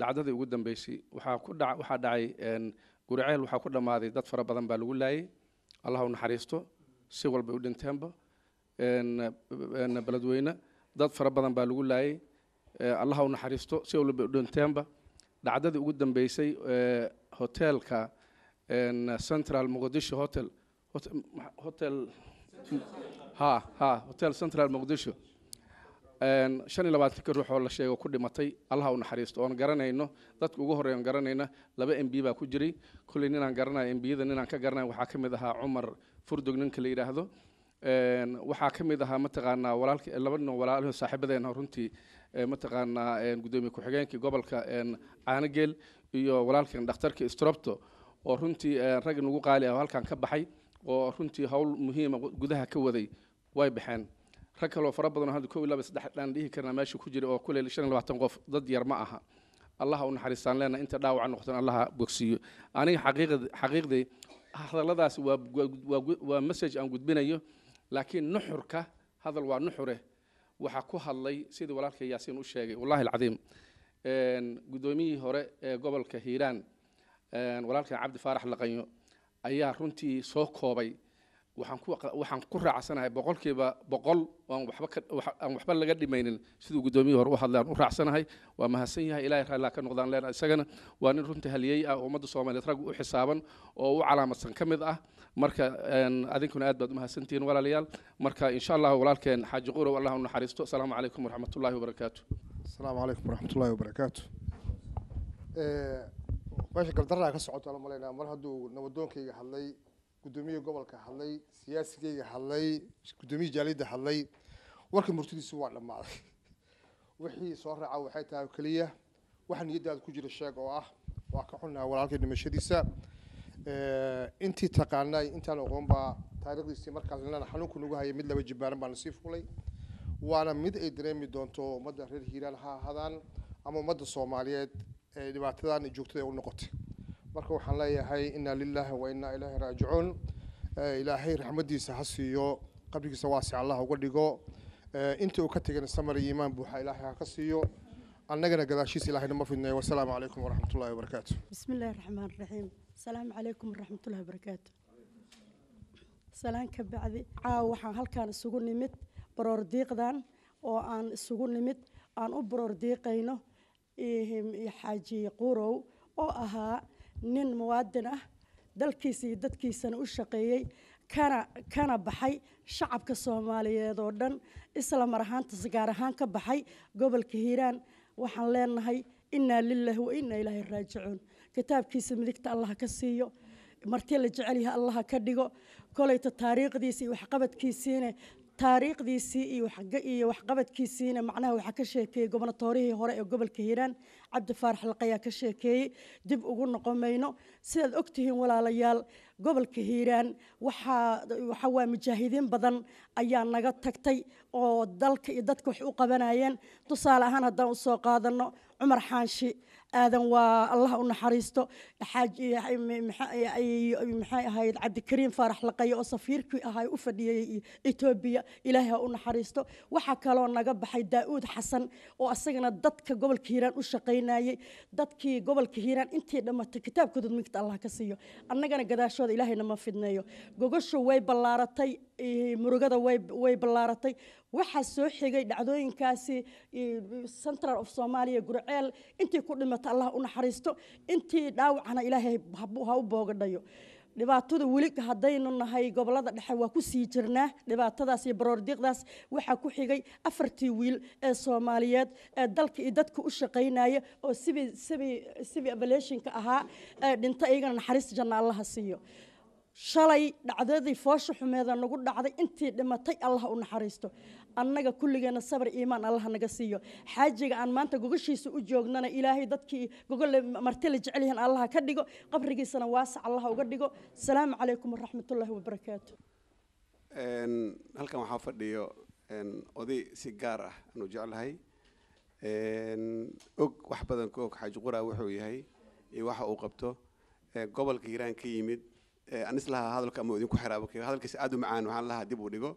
dhacdadii ugu dambeysay waxaa ku dha waxaa dhacay guriceel waxaa ku dhammaaday dad fara badan baa lagu laayay allah naxariisto si walbay u dhinteenba beledweyne dad fara badan baa lagu laayay allah u naxariisto si walba udhonteenba dhacdadii ugu dambeysay hoteelka central muqdisho hotel hotel ha ha hotel central muqdisho shan iyo labaatanka ruux oo la sheego ku dhimatay allaha u naxariisto oon garanayno dadka ugu horey garanayna laba m b baa ku jiray kolley ninaan garanaya mbiyada ninaan ka garanaya waxaa ka mid ahaa cumar furdog ninka la yidhaahdo waxaa ka mid ahaa mataqaanaa walaalka laba nin oo walaalho runtii mataqaanaa gudoomiye ku-xigeenkii gobolka caanageel iyo walaalkan dhakhtarka strobto oo runtii rag nagu qaali ah oo halkan ka baxay oo runtii howl muhiima ah gudaha ka waday way baxeen rag kaloo fara badanoo hadda ko iyo saddex aan dhihi karnaa meesha ku jira oo kuleyl shan labaatan qof dad yar ma aha allaha u naxariistaan leenahay inta dhaawaca noqotaan allaha bogsiiyo aniga xaqiiqdii hadalladaas waa waa message aan gudbinayo laakiin nuxurka hadal waa nuxure waxaa ku hadlay sidii walaalka yaasiin u sheegay wallahi alcadiim guddoomiyihii hore ee gobolka hiiraan walaalkan cabdi faarax laqanyo ayaa runtii soo koobay waxaan ku raacsanahay boqolkiiba boqol aan wabaan waxba laga dhimaynin siduu guddoomiyii hore u hadlay aan u raacsanahay waa mahadsan yahay ilahay raallaa ka noqdaan leenaha isagana waa nin runtii haliyey ah oo ummadda soomaaliyeed rag u xisaaban oo u calaamadsan ka mid ah marka adinkuna aad baad umahadsantihiin walaalayaal marka insha allah walaalkeen xaaji qurow allah u naxariisto asalaamu calaykum waraxmat wabarakaatu asalaamu calaykum waraxmatullahi wabarakaatu meesha gardaraa ka socoto malaynaa mar hadduu nabadoonkayga hadlay gudoomiya gobolka hadlay siyaasigeyga hadlay gudoomiya jaaliyadda hadlay warka murtidiisu waa dhammaaday wixii soo raaca waxay tahay keliya wax niyaddaada ku jira sheeg oo ah waa ka xunnaha walaalkay dhimashadiisa intii taqaanay intaan oqoon baa taariikhdiisii markaas inaan xanuunku nagu hayay mid laba jibaaran baan sii fulay waana mid ay dareemi doonto ummadda reer hiiraan ha ahaadaan ama ummadda soomaaliyeed ee dhibaatadan joogtada u noqotay marka waxaan leeyahay inaa lilaahi wa inaa ilaahi raajicuun eh, ilaahay raxmadiisa ha siiyo qabrigiisa waasic allah uga dhigo eh, intii uu ka tegana samar iyo iimaan buuxa ilaahay ha ka siiyo annagana gadaashiisa ilahay nama fidnayo wasalaamu calaykum waraxmat wabarakaatu bismi illahi raxmaan raxiim asalaamu calaykum waraxmat wabarakaatu salaan ka bacdi caawa waxaan halkaan isugu nimid baroor oo aan isugu nimid aan u baroor xaaji quurow oo ahaa nin muwaadin ah dalkiisa iyo dadkiisana u shaqeeyey kana kana baxay shacabka soomaaliyeed oo dhan islamar mar ahaanta sigaar ahaan ka baxay gobolka hiiraan waxaan leenahay innaa lilaahi wa innaa ilaahi raajicuun kitaabkiisa midigta allaha ka siiyo marti la jecelyaha allaha ka dhigo kolayta taariikhdiisa iyo waxqabadkiisiina taariikhdiisii iyo iyo waxqabadkiisiina macnaha waxaa ka sheekeeyey gobonatoorihii hore ee gobolka hiiraan cabdi faarax laq ayaa ka sheekeeyey dib ugu noqon mayno sidaad ogtihiin walaalayaal gobolka hiiraan waxaa waa mujaahidiin badan ayaa naga tagtay oo dalka iyo dadka wax u qabanayeen tusaale ahaan haddaan usoo qaadano cumar xaanshi aadan waa allah u naxariisto maxay ahayd cabdikariim faarax laqaye oo safiirkii ahaa u fadhiyey etoobiya ilaahay ha u naxariisto waxaa kaloo naga baxay daa'uud xasan oo asagana dadka gobolka hiiraan u shaqaynayey dadkii gobolka hiiraan intii dhammatay kitaabkoodad migta allah ka siiyo annagana gadaashooda ilaahayna ma fidneeyo gogosho way ballaaratay murugada way ballaaratay waxaa soo xigay dhacdooyinkaasi central of soomaaliya gurceel intii ku dhimato allah u naxariisto intii dhaawacana ilaahay ha u boogadhayo dhibaatada weli haddaynu nahay gobolada dhexe waa ku sii jirnaa dhibaatadaas iyo baroordiiqdaas waxaa ku xigay afartii wiil ee soomaaliyeed ee dalka iyo dadka u shaqaynaya oo sivi evaluationka ahaa ee dhinta iyagana naxariis janna allaha siiyo shalay dhacdadii foosha xumeeda nagu dhacday intii dhimatay allah u naxariisto annaga kulligeena sabar iimaan allah naga siiyo xaajiga aan maanta gogoshiisa u joognana ilaahay dadkii gogolle marti la jecel yihiin allah ka dhigo qabrigiisana waasac allaha uga dhigo asalaamu calaykum waraxmatullaahi wabarakaatu halkan waxaa fadhiyo oday si gaar ah anuu jeclahay og wax badan ka og xaaji qura wuxuu yahay iyo waxa uu qabto gobolka iiraan ka yimid aan islahaa hadalka ama idinku xiraabo hadalkiisa aada u macaan waxaan lahaa dib uu dhigo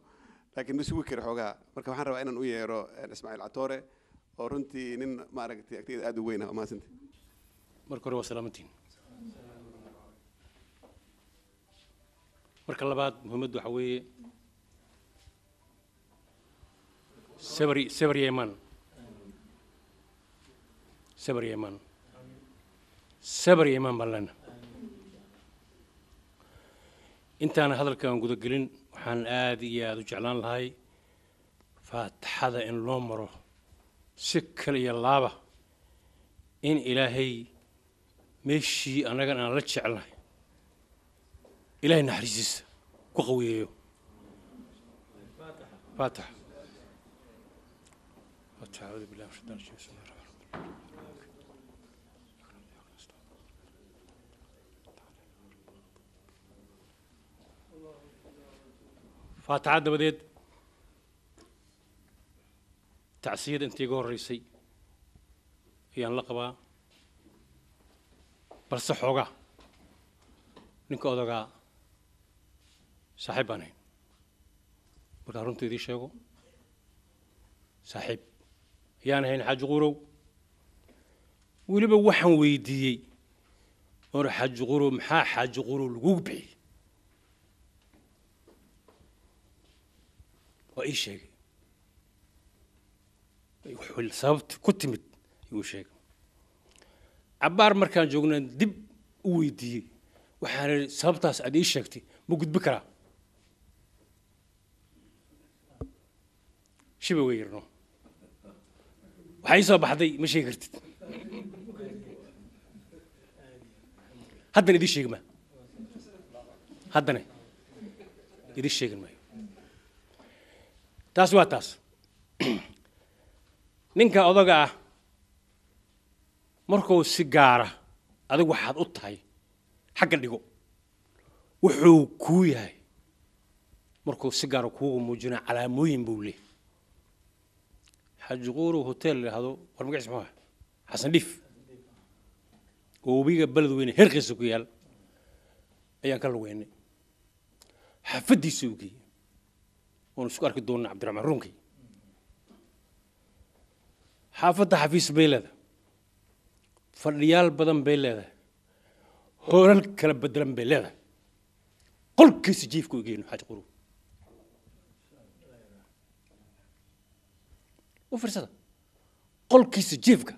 laakiin ma sugi kara xoogaa marka waxaan rabaa inaan u yeero ismaaciil catoore oo runtii nin maaragtay agtiyada aad u weyn ah mahadsanta marka hore waa salaamantiin marka labaad muhiimaddu waxaa weeye sabri sabr iyo imaan sabr iyo imaan baan leena intaana hadalkan gudagelin waxaan aada iyo aada u jeclaan lahay faatixada in loo maro si kale iyo laaba in ilaahay meeshii annagan aan la jeclahay ilaahay naxariisiisa ku qaweeyo faataxa faataxad dabadeed tacsiyada intii iga horreysay ayaan la qabaa balse xoogaa ninka odagaa saaxiib baan ahayn markaan runta idii sheego saaxiib ayaan ahayn xaaji qurow weliba waxaan weydiiyey or xaaji qurow maxaa xaaji qurow lagugu bixiyey ii sheegay sababta ku timid ayuu sheegay cabbaar markaan joogna dib u weydiiyey waxaan ihi sababtaas aad ii sheegtay ma gudbi karaa shibawga yarno waxaa ii soo baxday ma sheegi kartid haddana idii sheegi maa haddana idii sheegin maayo taas waa taas ninka odaga ah markuu si gaara adigu waxaad u tahay xagga dhigo wuxuu kuu yahay markuu si gaara ah kuugu muujinaa calaamooyin buu leehay xaji quuru hotel layidhaahdo war magaciis muxuu ah xasan dhiif oo webiga beledweyne herkiisa ku yaal ayaan ka lugeynay xafaddiisa u geeyey oon isku arki doona cabdiraxmaan runkey xaafadda xafiis bay leedahay fadhiyaal badan bay leedahay hoolal kala bedelan bay leedahay qolkiisa jiifku igeyno xaaji quruub u fiirsada qolkiisa jiifka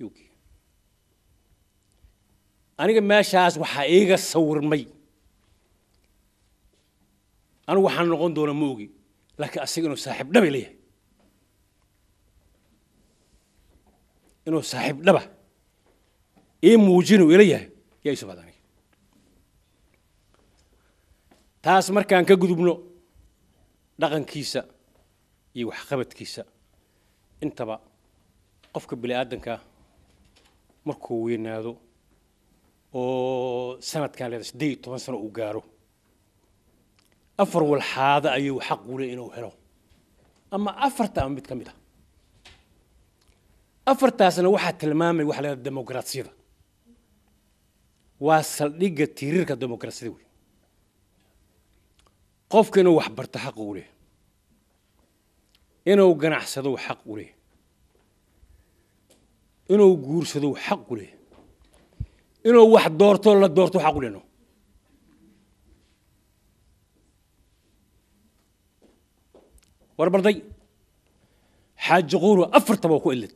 yuugey aniga meeshaas waxaa iiga sawirmay anigu waxaan noqon doona ma ogi laakiin asiga inuu saaxiib dhaba leeyahay inuu saaxiib dhaba ii muujinu ila yahay yaa isu baad taas markaan ka gudubno dhaqankiisa iyo waxqabadkiisa intaba qofka bini aadankaa markuu weynaado oo sanadkan leeda sideed iyo toban sano uu gaaro afar walxaada ayuu xaq u leh inuu helo ama afarta ama mid ka mid ah afartaasna waxaa tilmaamay waxa lahada demoqraatsiyada waa saldhigga tirirka demoqraatsiyada wey qofka inuu wax barto xaq u leh inuu ganacsado xaq u leh inuu guursado xaq u leh inuu wax doorto la doorto xaq u leh warbarday barday xaaji quuro afartaba ku ilid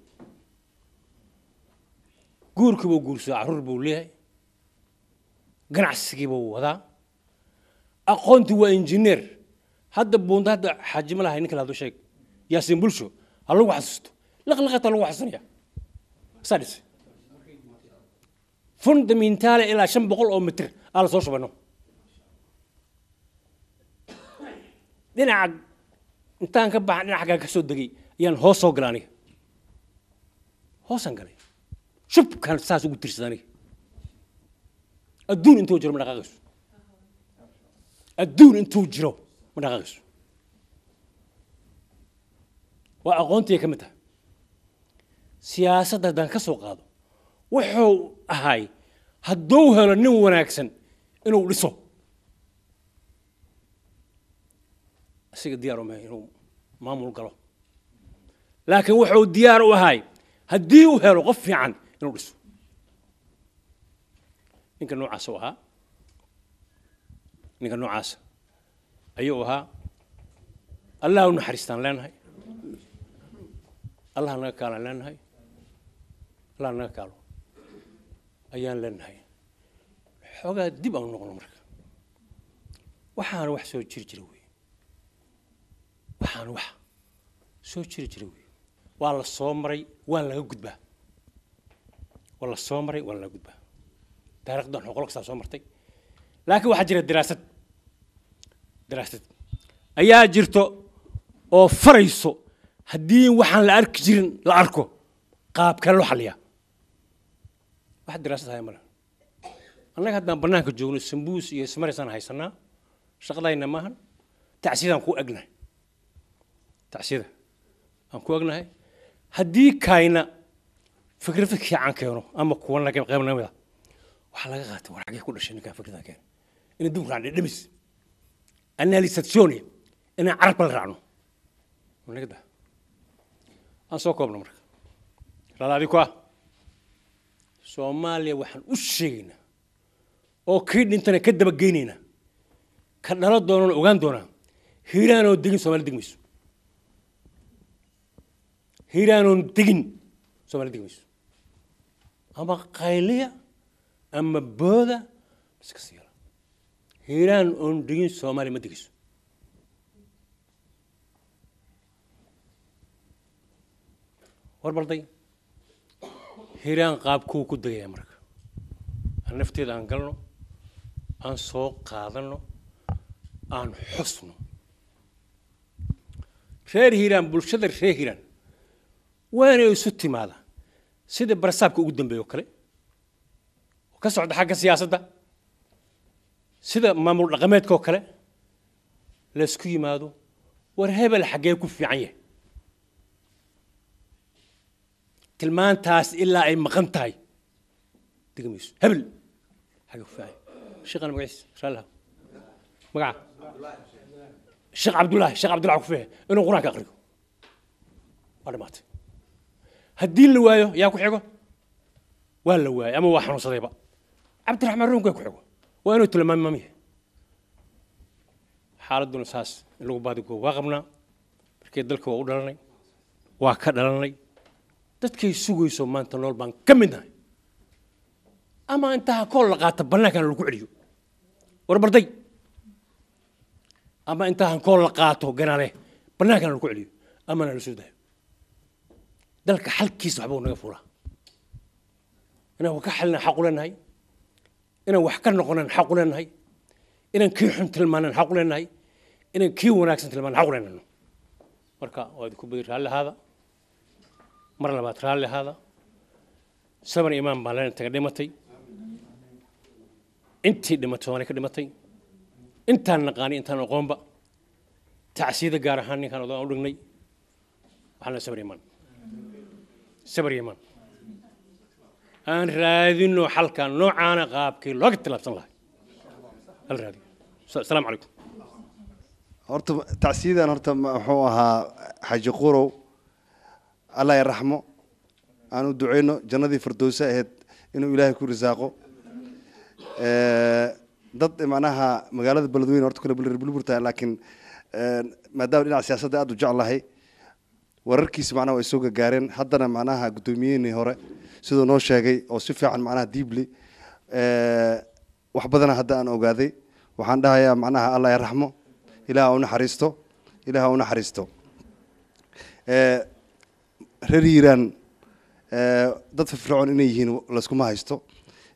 guurkiibuu guursadaa carruur buu leeyahay ganacsigiibuu wadaa aqoonti waa injineer hadda buunda hadda xaajima lahay ninka lahado sheeg yaasiin bulsho ha lagu xasuusto laqlaqata lagu xasuusanaya saa dhise fundamentaale ilaa shan boqol oo mitir aa la soo shubano dhinaca intaan ka baxa dhinacgaa ka soo degay ayaan hoosoo soo aniga hoosaan galay shubkaan saas ugu tirsada aniga adduun intuu jiro ma dhaqaaqayso adduun intuu jiro ma dhaqaaqayso waa aqoontiiya ka mid tahay siyaasadda haddaan ka soo qaado wuxuu ahay hadduu helo nin wanaagsan inuu dhiso isaga diyaar uma inuu maamul galo laakiin wuxuu diyaar u ahay haddii uu helo qof fiican inuu dhiso ninka noocaasa u ahaa ninka noocaasa ayuu ahaa allah u naxariistaan leenahay allah naga kaalaan leenahay allah naga kaalo ayaan leenahay xoogaa dib aanu noqono marka waxaana wax soo jiri wey waxaan wax soo jiri jira wey waa la soo maray waan laga gudbaa waa la soo maray waan laga gudbaa taarikhdan xoqol kastaa soo martay laakiin waxaa jira daraasad daraasad ayaa jirto oo farayso haddii waxaan la arki jirin la arko qaab kale loo xaliyaa wax daraasad haya male annaga haddaan bannaanka joogno sambuus iyo ismaraysaan haysanaa shaqadayna maahan tacsiidaan ku egnahay tacsida aan ku ognahay haddii kayna fikrad fiican keeno ama kuwa naga qayb lamid ah waxaa laga qaatay war ku dhashay ninkan fikradan keena inay dib raacno dhamis analisation inaan carab kala raacno nagada aan soo koobno marka raada adiku ah soomaaliya waxaan u sheegaynaa oo kii dhintana ka dabageynaynaa ka dhalo doonana ogaan doonaa hiiraan oo degin soomaalia degmayso hiraanun degin soomali degi mayso ama qayliya ama booda iska siyala hiiraan oon degin soomaaliya ma degeyso warbalday balday hiiraan qaabkuu ku degayaa marka aan nafteeda aan galno aan soo qaadanno aan xusno reer hiiraan bulshada reer hiiraan waana isu timaada sida barsaabka ugu dambeeyo kale oo ka socda xagga siyaasadda sida maamul dhaqameedka oo kale laysku yimaado war hebel xaggee ku fiican yahay tilmaantaas ilaa ay maqan tahay degmayso hebel xaggee ku fiican yahay sheekhana magaciisa insha magaca sheekh cabdullaahi sheekh cabdullahi ku fiican inuu qur-aanka aqriyo waa dhamaatay haddii la waayo yaa ku xigo waa la waayey ama waa xanuunsadayba cabdiraxmaan roonkaa ku xigo waa inuu tilmaamamaya xaaladuna saas in lagu baadigoob waa qabnaa markii dalka waa u dhalanay waa ka dhalanay dadkay sugayso maanta nool baan ka mid nahay ama intaha kool la qaata bannaankana lagu celiyo war ama intahan kool la qaato ganaaleh bannaankana lagu celiyo amana la soo dalka xalkiisa waxba naga fura inaan ka xalina xaq u inaan wax ka noqonan xaq u inaan kii xun tilmaanan xaq u inaan kii wanaagsan tilmaanan xaq u marka waa idinku badi raalli ahaada mar labaad raalli ahaada saban imaan baan leen taga dhimatay intii dhimatay soomaaliya ka dhimatay intaan naqaani intaan aqoonba tacsiida gaar ahaan ninkaan odaan u dhignay waxaan leen saban imaan sabar iyo imaan aan raadino xalkan noocaana qaabkii looga tilaabsan lahay hal raadiyo asalaamu calaykum horta tacsiyadan horta muxuu ahaa xaji qurow allah i raxmo duceyno jannadii firdowse ahayd inuu ilaahay ku risaaqo dad macnaha magaalada beledweyne horta kale bulburtaa laakiin maadaama dhinaca siyaasadda aad u jeclahay wararkiis macnaha way soo gagaareen haddana macnaha guddoomiyenii hore siduu noo sheegay oo si fiican macnaha diibli wax badana hadda aan ogaaday waxaan dhahayaa macnaha allah i raxmo ilaah u naxariisto reer yiiraan dad firfircoon inay yihiin layskuma haysto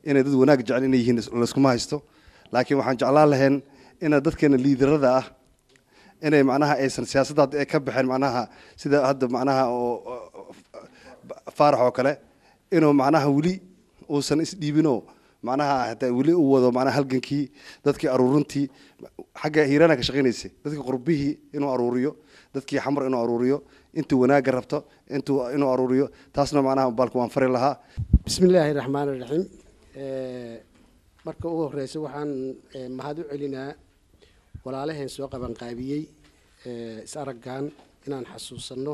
inay dad wanaag jecel inay yihiin laskuma haysto laakiin waxaan jeclaan lahayn ina dadkeena liidarada ah inay macnaha aysan siyaasaddaad ay ka baxeen macnaha sida hadda macnaha oo faarax oo kale inuu macnaha weli uusan isdhiibinoo macnaha hataa weli uu wado macnaha halgankii dadkii aruurintii xagga hiiraana ka shaqaynaysay dadkii qurbihii inuu aruuriyo dadkii xamar inuu aruuriyo intuu wanaagga rabto intuu inuu aruuriyo taasna macnaha baalka waan fari lahaa bismi illaahi raxmaan iraxiim marka ugu horeysa waxaan mahad u celinaa walaalaheen soo qabanqaabiyey is-araggan inaan xasuusanno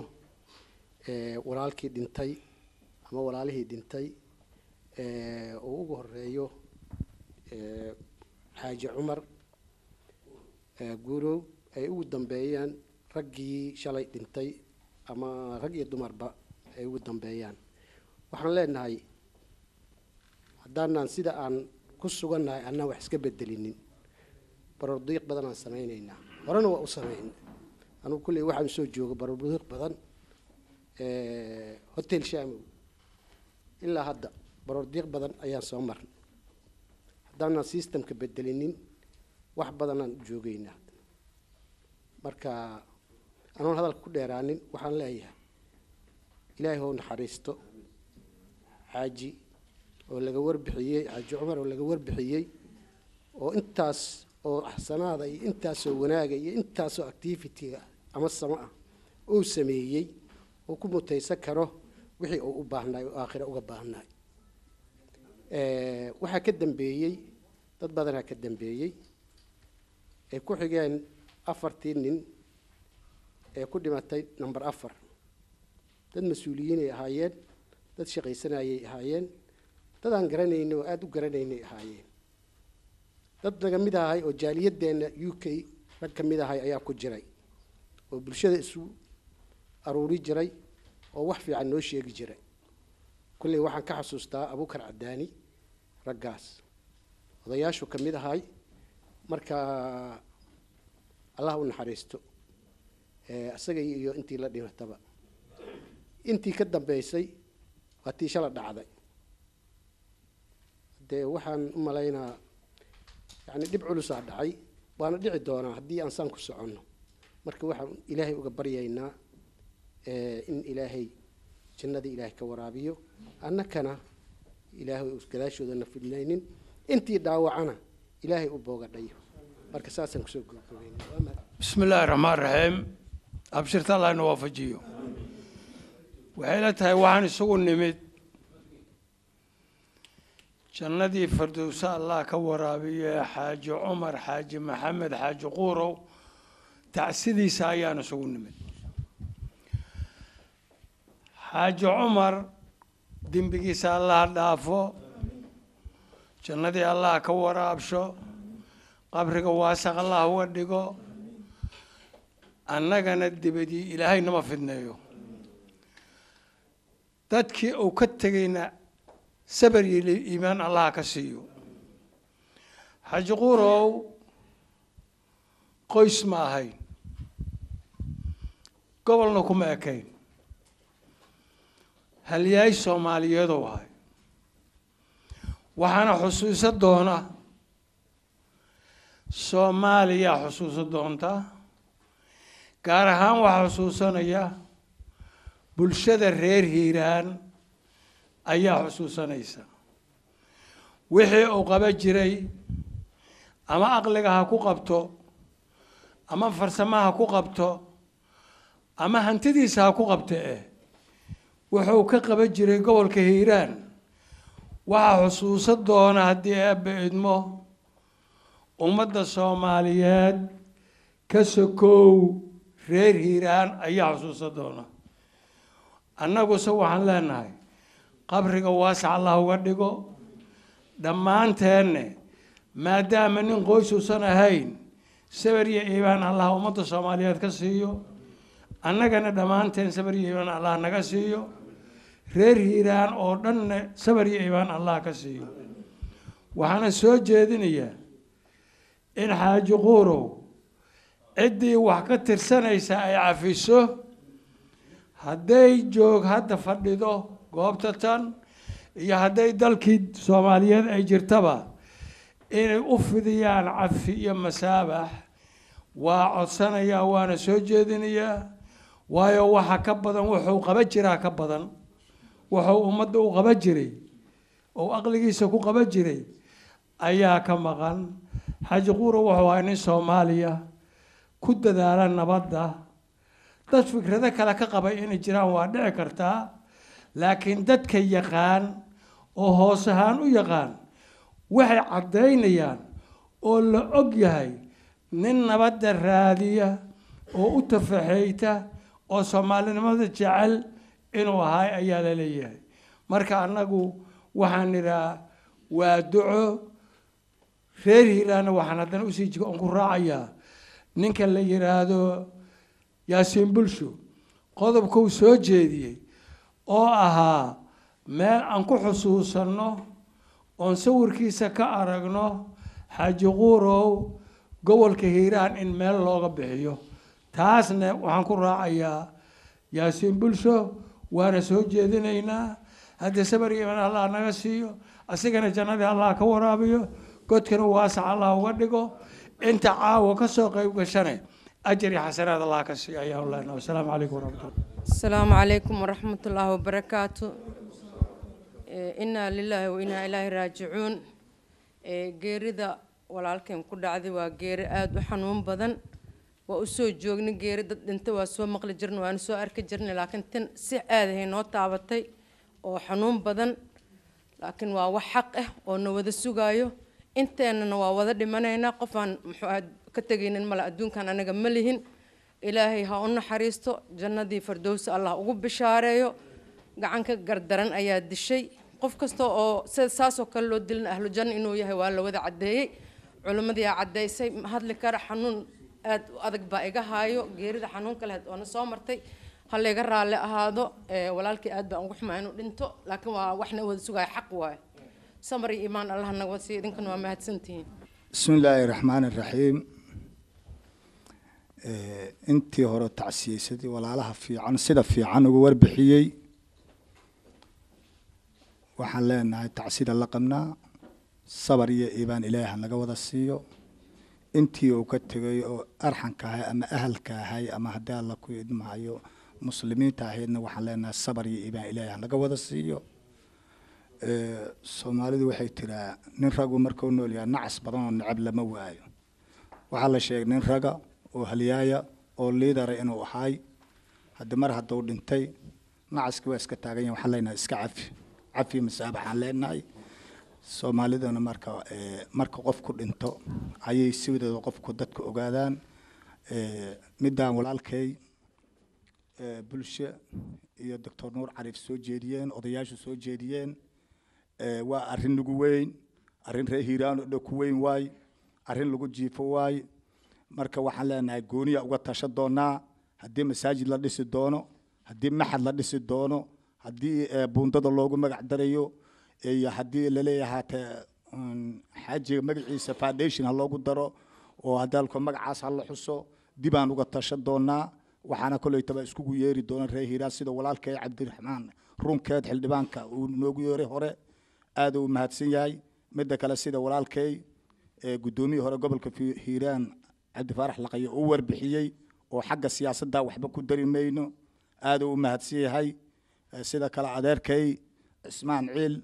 walaalkii dhintay ama walaalihii dhintay oo ugu horeeyo xaaji cumar guurow ay ugu dambeeyaan raggii shalay dhintay ama rag iyo dumarba ay ugu dambeeyaan waxaan leenahay haddaanaan sida aan ku sugannahay annaan wax iska bedelinin barordiiq badanaan samaynaynaa horena waa u samayn anugu kulley waxaan soo jooga barordiiq badan hotel shamow ilaa hadda barordiiq badan ayaan soo marnay haddaanaan systemka bedelinin wax badanaan joogaynaa marka anoon hadalka ku dheeraanin waxaan leeyahay ilaahay hou naxariisto xaaji oo laga warbixiyey xaaji cumar oo laga warbixiyey oo intaas oo axsanaada iyo intaasoo wanaaga iyo intaasoo activitiga ama samo ah uu sameeyey uu ku mutaysan karo wixii uu u baahnaay oo aakhira uga baahnaay waxaa ka dambeeyey dad badanaa ka dambeeyey ay ku xigeen afartii nin ee ku dhimatay number afar dad mas-uuliyiinay ahaayeen dad shaqaysanayay ahaayeen dad aan garanayna oo aada u garanaynay ahaayeen dad laga mid ahay oo jaaliyadeenna u k rag ka mid ahay ayaa ku jiray oo bulshada isu aruuri jiray oo wax fiican noo sheegi jiray kulley waxaan ka xasuustaa abuukar cadaani raggaas odayaashu ka mid ahay markaa allah u naxariisto isaga iyo intii la dhimataba intii ka dambeysay waa tiishala dhacday dee waxaan u malaynaa yani dhib culusaa dhacay waana dhici doonaa haddii aan saan ku soconno marka waxaan ilaahay uga baryaynaa in ilaahay jannadii ilaahay ka waraabiyo annakana ilaahay gadaashoodana fidnaynin intii dhaawacana ilaahay u booga dhayo marka saasaan kusoo bismi illaahi raxmaan raxiim abshirta allah ina waafajiyo waxay la tahay waxaan isugu nimid jannadii fardowsa allah ka waraabiyo ee xaaji cumar xaaji maxamed xaaji quurow tacsidiisa ayaan isugu nimid xaaji cumar dembigiisa allaha dhaafo jannadii allah ka waraabsho qabriga waasaq allah uga dhigo annagana dibadii ilaahay nama fidneeyo dadkii uu ka tegayna sabar iyo iimaan allaha ka siiyo xaji qurow qoys ma ahayn gobolna kuma ekayn halyaay soomaaliyeedow ahay waxaana xusuuso doona soomaaliya xusuuso doonta gaar ahaan waxaa xusuusanaya bulshada reer hiiraan ayaa xusuusanaysa wixii uu qaba jiray ama aqliga ha ku qabto ama farsama ha ku qabto ama hantidiisa ha ku qabta eh wuxuu ka qaba jiray gobolka hiiraan waxaa xusuusa doona haddii eebba idmo ummadda soomaaliyeed ka sokow reer hiiraan ayaa xusuusa doona annaguse waxaan leenahay qabriga waasac allah uga dhigo dhammaanteenne maadaama nin qoys uusan ahayn sabar iyo iibaan allah ummadda soomaaliyeed ka siiyo annagana dhammaanteen sabar iyo iibaan allah naga siiyo reer hiiraan oo dhanna sabar iyo iibaan allah ka siiyo waxaana soo jeedinayaa in xaaji quurow ciddii wax ka tirsanaysa ay cafiso hadday joog hadda fadhido goobta tan iyo hadday dalkii soomaaliyeed ay jirtaba inay u fidiyaan cafi iyo masaabax waa codsanayaa waana soo jeedinayaa waayo waxa ka badan wuxuu qaba jiraa ka badan wuxuu ummadda u qaba jiray ou aqligiisa ku qaba jiray ayaa ka maqan xaaji quuro wuxuu ahaa nin soomaaliya ku dadaala nabadda dad fikrado kale ka qabay inay jiraan waa dhici kartaa laakiin dadka yaqaan oo hoos ahaan u yaqaan waxay caddaynayaan oo la og yahay nin nabadda raadiya oo u tafaxayta oo soomaalinimada jecel inuu ahay ayaa la leeyahay marka annagu waxaan idhahaa waa duco reer hiiraana waxaan haddana usii jig oon ku raacayaa ninka la yidhaahdo yaasiin bulsho qodobkuu soo jeediyey oo ahaa meel aan ku xusuusanno oon sawirkiisa ka aragno xaaji quurow gobolka hiiraan in meel looga bixiyo taasna waxaan ku raacayaa yaasiin bulsho waana soo jeedinaynaa hadda sabar iyo iman allah naga siiyo asigana jannadii allah ka waraabiyo godkana waasac allah uga dhigo inta caawo ka soo qayb gashanay ajari xasanaad allah ka siiyo ayaan leenaha wasalaamu calaykum waraxmatullah asalaamu calaykum waraxmatullaahi wabarakaatu innaa lilaahi wa innaa ilaahi raajicuun geerida walaalkeen ku dhacday waa geeri aada u xanuun badan waa usoo soo joognay geeri dad dhinta waa soo maqli jirna waana soo arki jirnay laakiin tan si aadahay noo taabatay oo xanuun badan laakiin waa wax xaq ah oo na wada sugaayo inteennana waa wada dhimanaynaa qofaan muxuu aad ka tegaynin male adduunkan anaga ma lihin ilaahay ha u naxariisto jannadii fardowsi allah ugu bishaareeyo gacanka gardaran ayaa dishay qof kasta oo sida saasoo kale loo dilin ahlujanna inuu yahay waa la wada caddeeyey culimmadiyaa caddaysay hadli kara xanuun aad u adag baa iga haayo geerida xanuun kaleheed oona soo martay ha layga raalli ahaado walaalkii aad baan ugu xumaa inuu dhinto laakiin waa waxna wada sugaya xaq waaye samar iyo imaan allah naga wasiy waa mahadsantihiin bismi illaahi raxmaan raxiim Eh, intii hore tacsiyeysadii walaalaha fiican sida fiican ugu warbixiyey waxaan leenahay tacsida la qabnaa sabar iyo iibaan ilaaha naga wada siiyo intii uu ka tegay oo arxanka ahay ama ahalka ahay ama haddii laku ku idmahayo muslimiinta ahaydna waxaan leenahay sabar iyo iibaan ilaahi hanaga wada siiyo eh, soomaalidu waxay tiraa nin ragu markuu nool yahay nacas badan oo necab lama waayo waxaa la sheegay nin raga oo halyaaya oo liidara inuu ahaay haddi mar hadduu dhintay nacaski waa iska taagan yahin waxaan leenahay iska cafi cafi masaab waxaan leenahay soomaalidana marka eh, marka qof dhinto ayay siwadeeda qofku dadka ogaadaan eh, middaan walaalkay eh, bulshe iyo doctor nuur cariif soo jeediyeen odayaashu soo jeediyeen waa arrin nagu weyn arrin reer hiiraano dhow ku weyn waay arrin lagu jiifo waay marka waxaan leenahay gooniya uga tasho doonaa haddii masaajid la dhisi doono haddii maxad la dhisi doono haddii eh, buundada loogu magac darayo iyo haddii laleeyahaate mm, xaajiga magaciisa foundation ha loogu daro oo hadaalko magacaas ha la xuso dibaan uga tasho doonaa waxaana koleytaba iskugu yeeri doona ree hiiraan sida walaalkee cabdiraxmaan runkeed xildhibaanka uu noogu yeeray hore aada u mahadsan yahay midda kale sida walaalkey eh, gudoomiyii hore gobolka hiiraan cabdifaarax faarax laqayo u warbixiyey oo xagga siyaasadda waxba ku dari mayno aaduu u mahadsan yahay eh, sida kale adeerkay cismaan ciil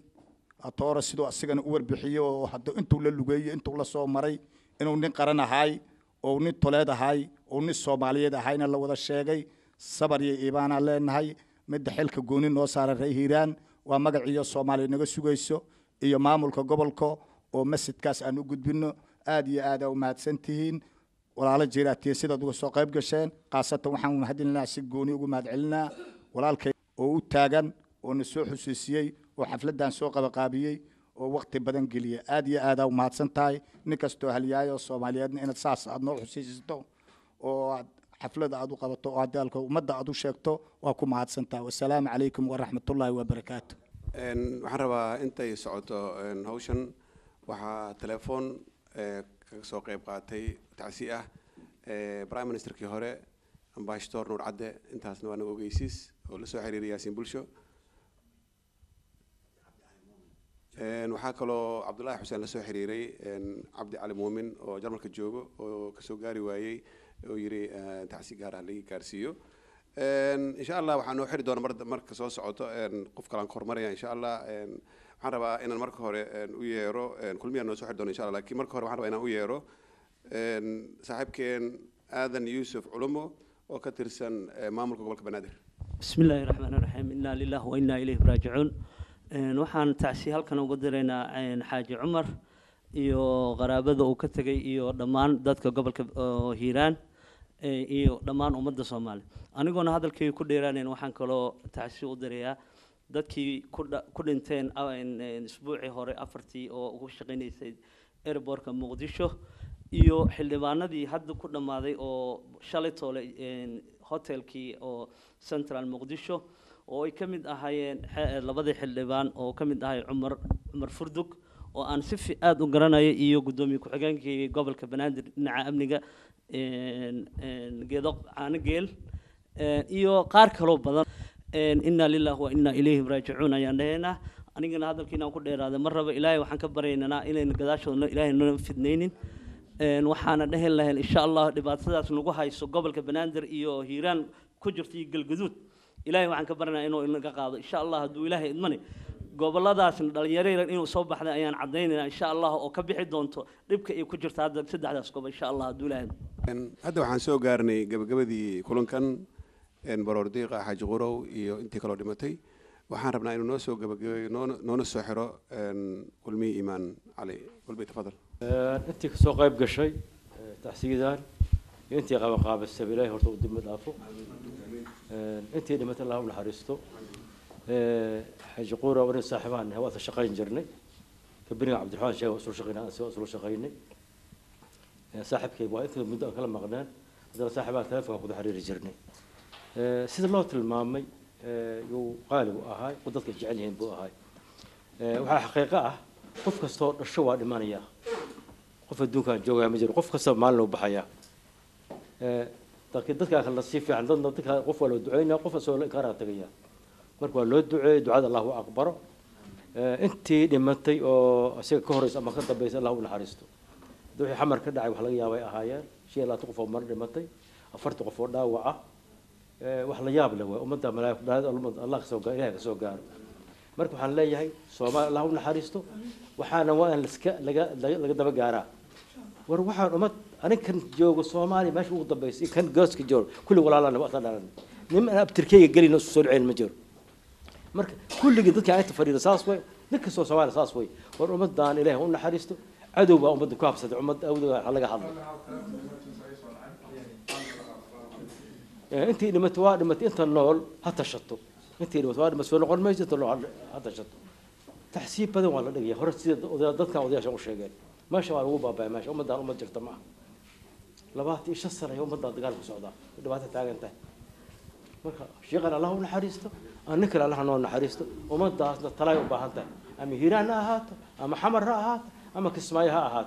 toora siduu asigana u warbixiyo oo had intuu la lugeeyo intuu la soo maray inuu nin qaran ahaay oo nin toleed ahaay ou nin soomaaliyeed ahayna la wada sheegay sabar iyo iibaanaan leenahay midda xilka gooni noo saara reer hiiraan waa magaciiyo soomaaliya naga sugayso iyo maamulka gobolka oo masjidkaas aan u gudbinno aada iyo aada u mahadsan tihiin walaalo jiiraatiya sidaad uga soo qayb gasheen khaasatan waxaan mahadcelinaa si gooni ugu mahadcelinaa walaalkay oo u taagan oo na soo xusuusiyey oo xafladdan soo qabaqaabiyey oo waqti badan geliya aad iyo aada aa umahadsan tahay nin kastoo halyaayoo soomaaliyeedna inaad saas aad noo xusuusisto oo aad xaflada aad u qabato oo hadaalka ummadda aad u sheegto waa ku mahadsan tahay wasalaamu calaykum waraxmatullaahi wabarakaatu waxaan rabaa intay socoto hawshan waxaa telefoon kaga soo qeyb qaatay tacsi ah eh, prime ministerkii hore ambassador nuur cadde intaasna waa naga ogeysiis oo lasoo xiriiray yaasiin bulsho eh, waxaa kaloo cabdullaahi xuseen lasoo xiriiray cabdi cali muumin oo jarmalka joogo oo kasoo gaari waayey oo yiri eh, tacsi gaar ah lagi gaarsiiyo insha allah waxaa noo xiri doona mar marka soo socoto qof kalaan ka hormaraya insha allah waxaan rabaa inaan marka hore u yeero kulmiyaa noo soo xir doona insha alla lakiin marka hore waxaan rabaa inaan u yeero saaxiibkeen aadan yuusuf culumo oo ka tirsan eh, maamulka gobolka banaadir bismi illaahi raxmaan raxiim inaa lilah wa inaa ilayhi raajicuun waxaan tacsi halkan uga diraynaa xaaji cumar iyo qaraabada uu ka tegay iyo dhammaan dadka gobolka hiiraan eh, iyo dhammaan ummadda soomaaliya anigoona hadalkay ku dheeraanayn waxaan kaloo tacsi u dirayaa dadkii ku dhinteen ah, isbuucii hore afartii oo ugu shaqaynaysay airbortka muqdisho iyo xildhibaanadii hadda ku dhammaaday oo shalay toole hotelkii oo central muqdisho oo ay ka mid ahaayeen eh, labadii xildhibaan oo ka mid ahay cumar cumar furdug oo aan si aada u garanaya iyo guddoomiye ku-xigeenkii gobolka banaadir dhinaca amniga geedo caano geel eh, iyo qaar kaloo badan inaa lilah wa inaa ilayhim raajicuun ayaan dhehaynaa anigana hadalkii inaan ku dheeraada mar raba ilaahay waxaan ka baryaynanaa inaynu gadaashoodna ilaahay nala fidnaynin waxaana dhehan lahayn insha allah dhibaatadaas nagu hayso gobolka banaadir iyo hiiraan ku jirta iyo galguduud ilahay waxaan ka baranaa inuu inaga qaado insha allah hadduu ilaahay idmane goboladaasna dhallinyarayran inuu soo baxda ayaan caddaynayna insha allah oo ka bixi doonto dhibka ay ku jirta hadda saddexdaas gobol insha allah hadduu ilaahay hadda waxaan soo gaarnay gabagabadii kulankan baroordiiqa xaajigurow iyo intii kaloo dhimatay waxaan rabnaa inuu noo soo gabagabeeyo noona soo xiro ulmiyi iimaan cali ulmi tafadal intii kasoo qayb gashay tacsiidan iyo intii qabanqaabasab ilaahay horta u dib dhaafo intii dhimata allah u naxariisto xaajigurow nin saaxiibaan nahay waasa shaqayn jirnay kabiniga cabdiraxmaan sheega isla shaqaynaa si isla shaqaynay saaxiibkayg waa inta muddo aan kala maqnaan haddana saaxiibaan telefonka kudu xiriiri jirnay Eh, sida loo tilmaamay eh, yuu qaaligu ahaay oo dadka jecel yihiin buu ahaay eh, waxaa xaqiiqo ah qof kastoo dhasho waa dhimanaya qof adduunkaan joogaa ma jiro qof kasta maalin u baxayaa dadkaa kale sii fiican dadna dadka qof waa loo duceynaya qof asagoo inkaaraa tegaya marka waa loo duceeyey ducada allah u aqbaro intii dhimantay oo isaga ka horeysa ama ka dambaysa allah u naxariisto wixii xamar ka dhacay wax laga yaabay ahaayeen shan iyo qof oo mar dhimantay afarta qof oo dhaawac ah wax la yaab leh ummadda malaa'ikdaad allah soo gaar ilaahay soo gaar marka waxaan leeyahay Soomaaliya u naxariisto waxaana waa in iska laga laga daba gaaraa war waxaan ummad aniga kan joogo Soomaaliya meesha ugu dambaysay kan gooska joogo kulli walaalana waa dhalan nim aan abtirkeyga galin soo dhicin ma jiro marka kulliga dadka ay tafariida saas way ninka soo Soomaaliya saas way war ummadan ilaahay u naxariisto cadowba ummadda ku habsatay ummad awdada laga hadlo انت لما توارد لما انت النول حتى شطو انت لما توارد مسؤول نقول ما يجي تلو حتى شطو تحسيب بدن ولا دقي هرت سيد وذا ضد كان وذا شو شيء قال ما شو على وبا بيا ما شو مدار ما جفت معه لبعت إيش السر يوم في دقال بسعودا لبعت تاعي انت مرك شيء قال الله نحرسته أنك لا الله نور نحرسته وما تدار تلاي وبا هانت أم هيران هات أم حمر هات أم كسماي هات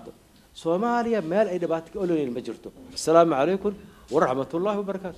سوماليا مال أي دبعت قولوا لي المجرتو السلام عليكم ورحمة الله وبركاته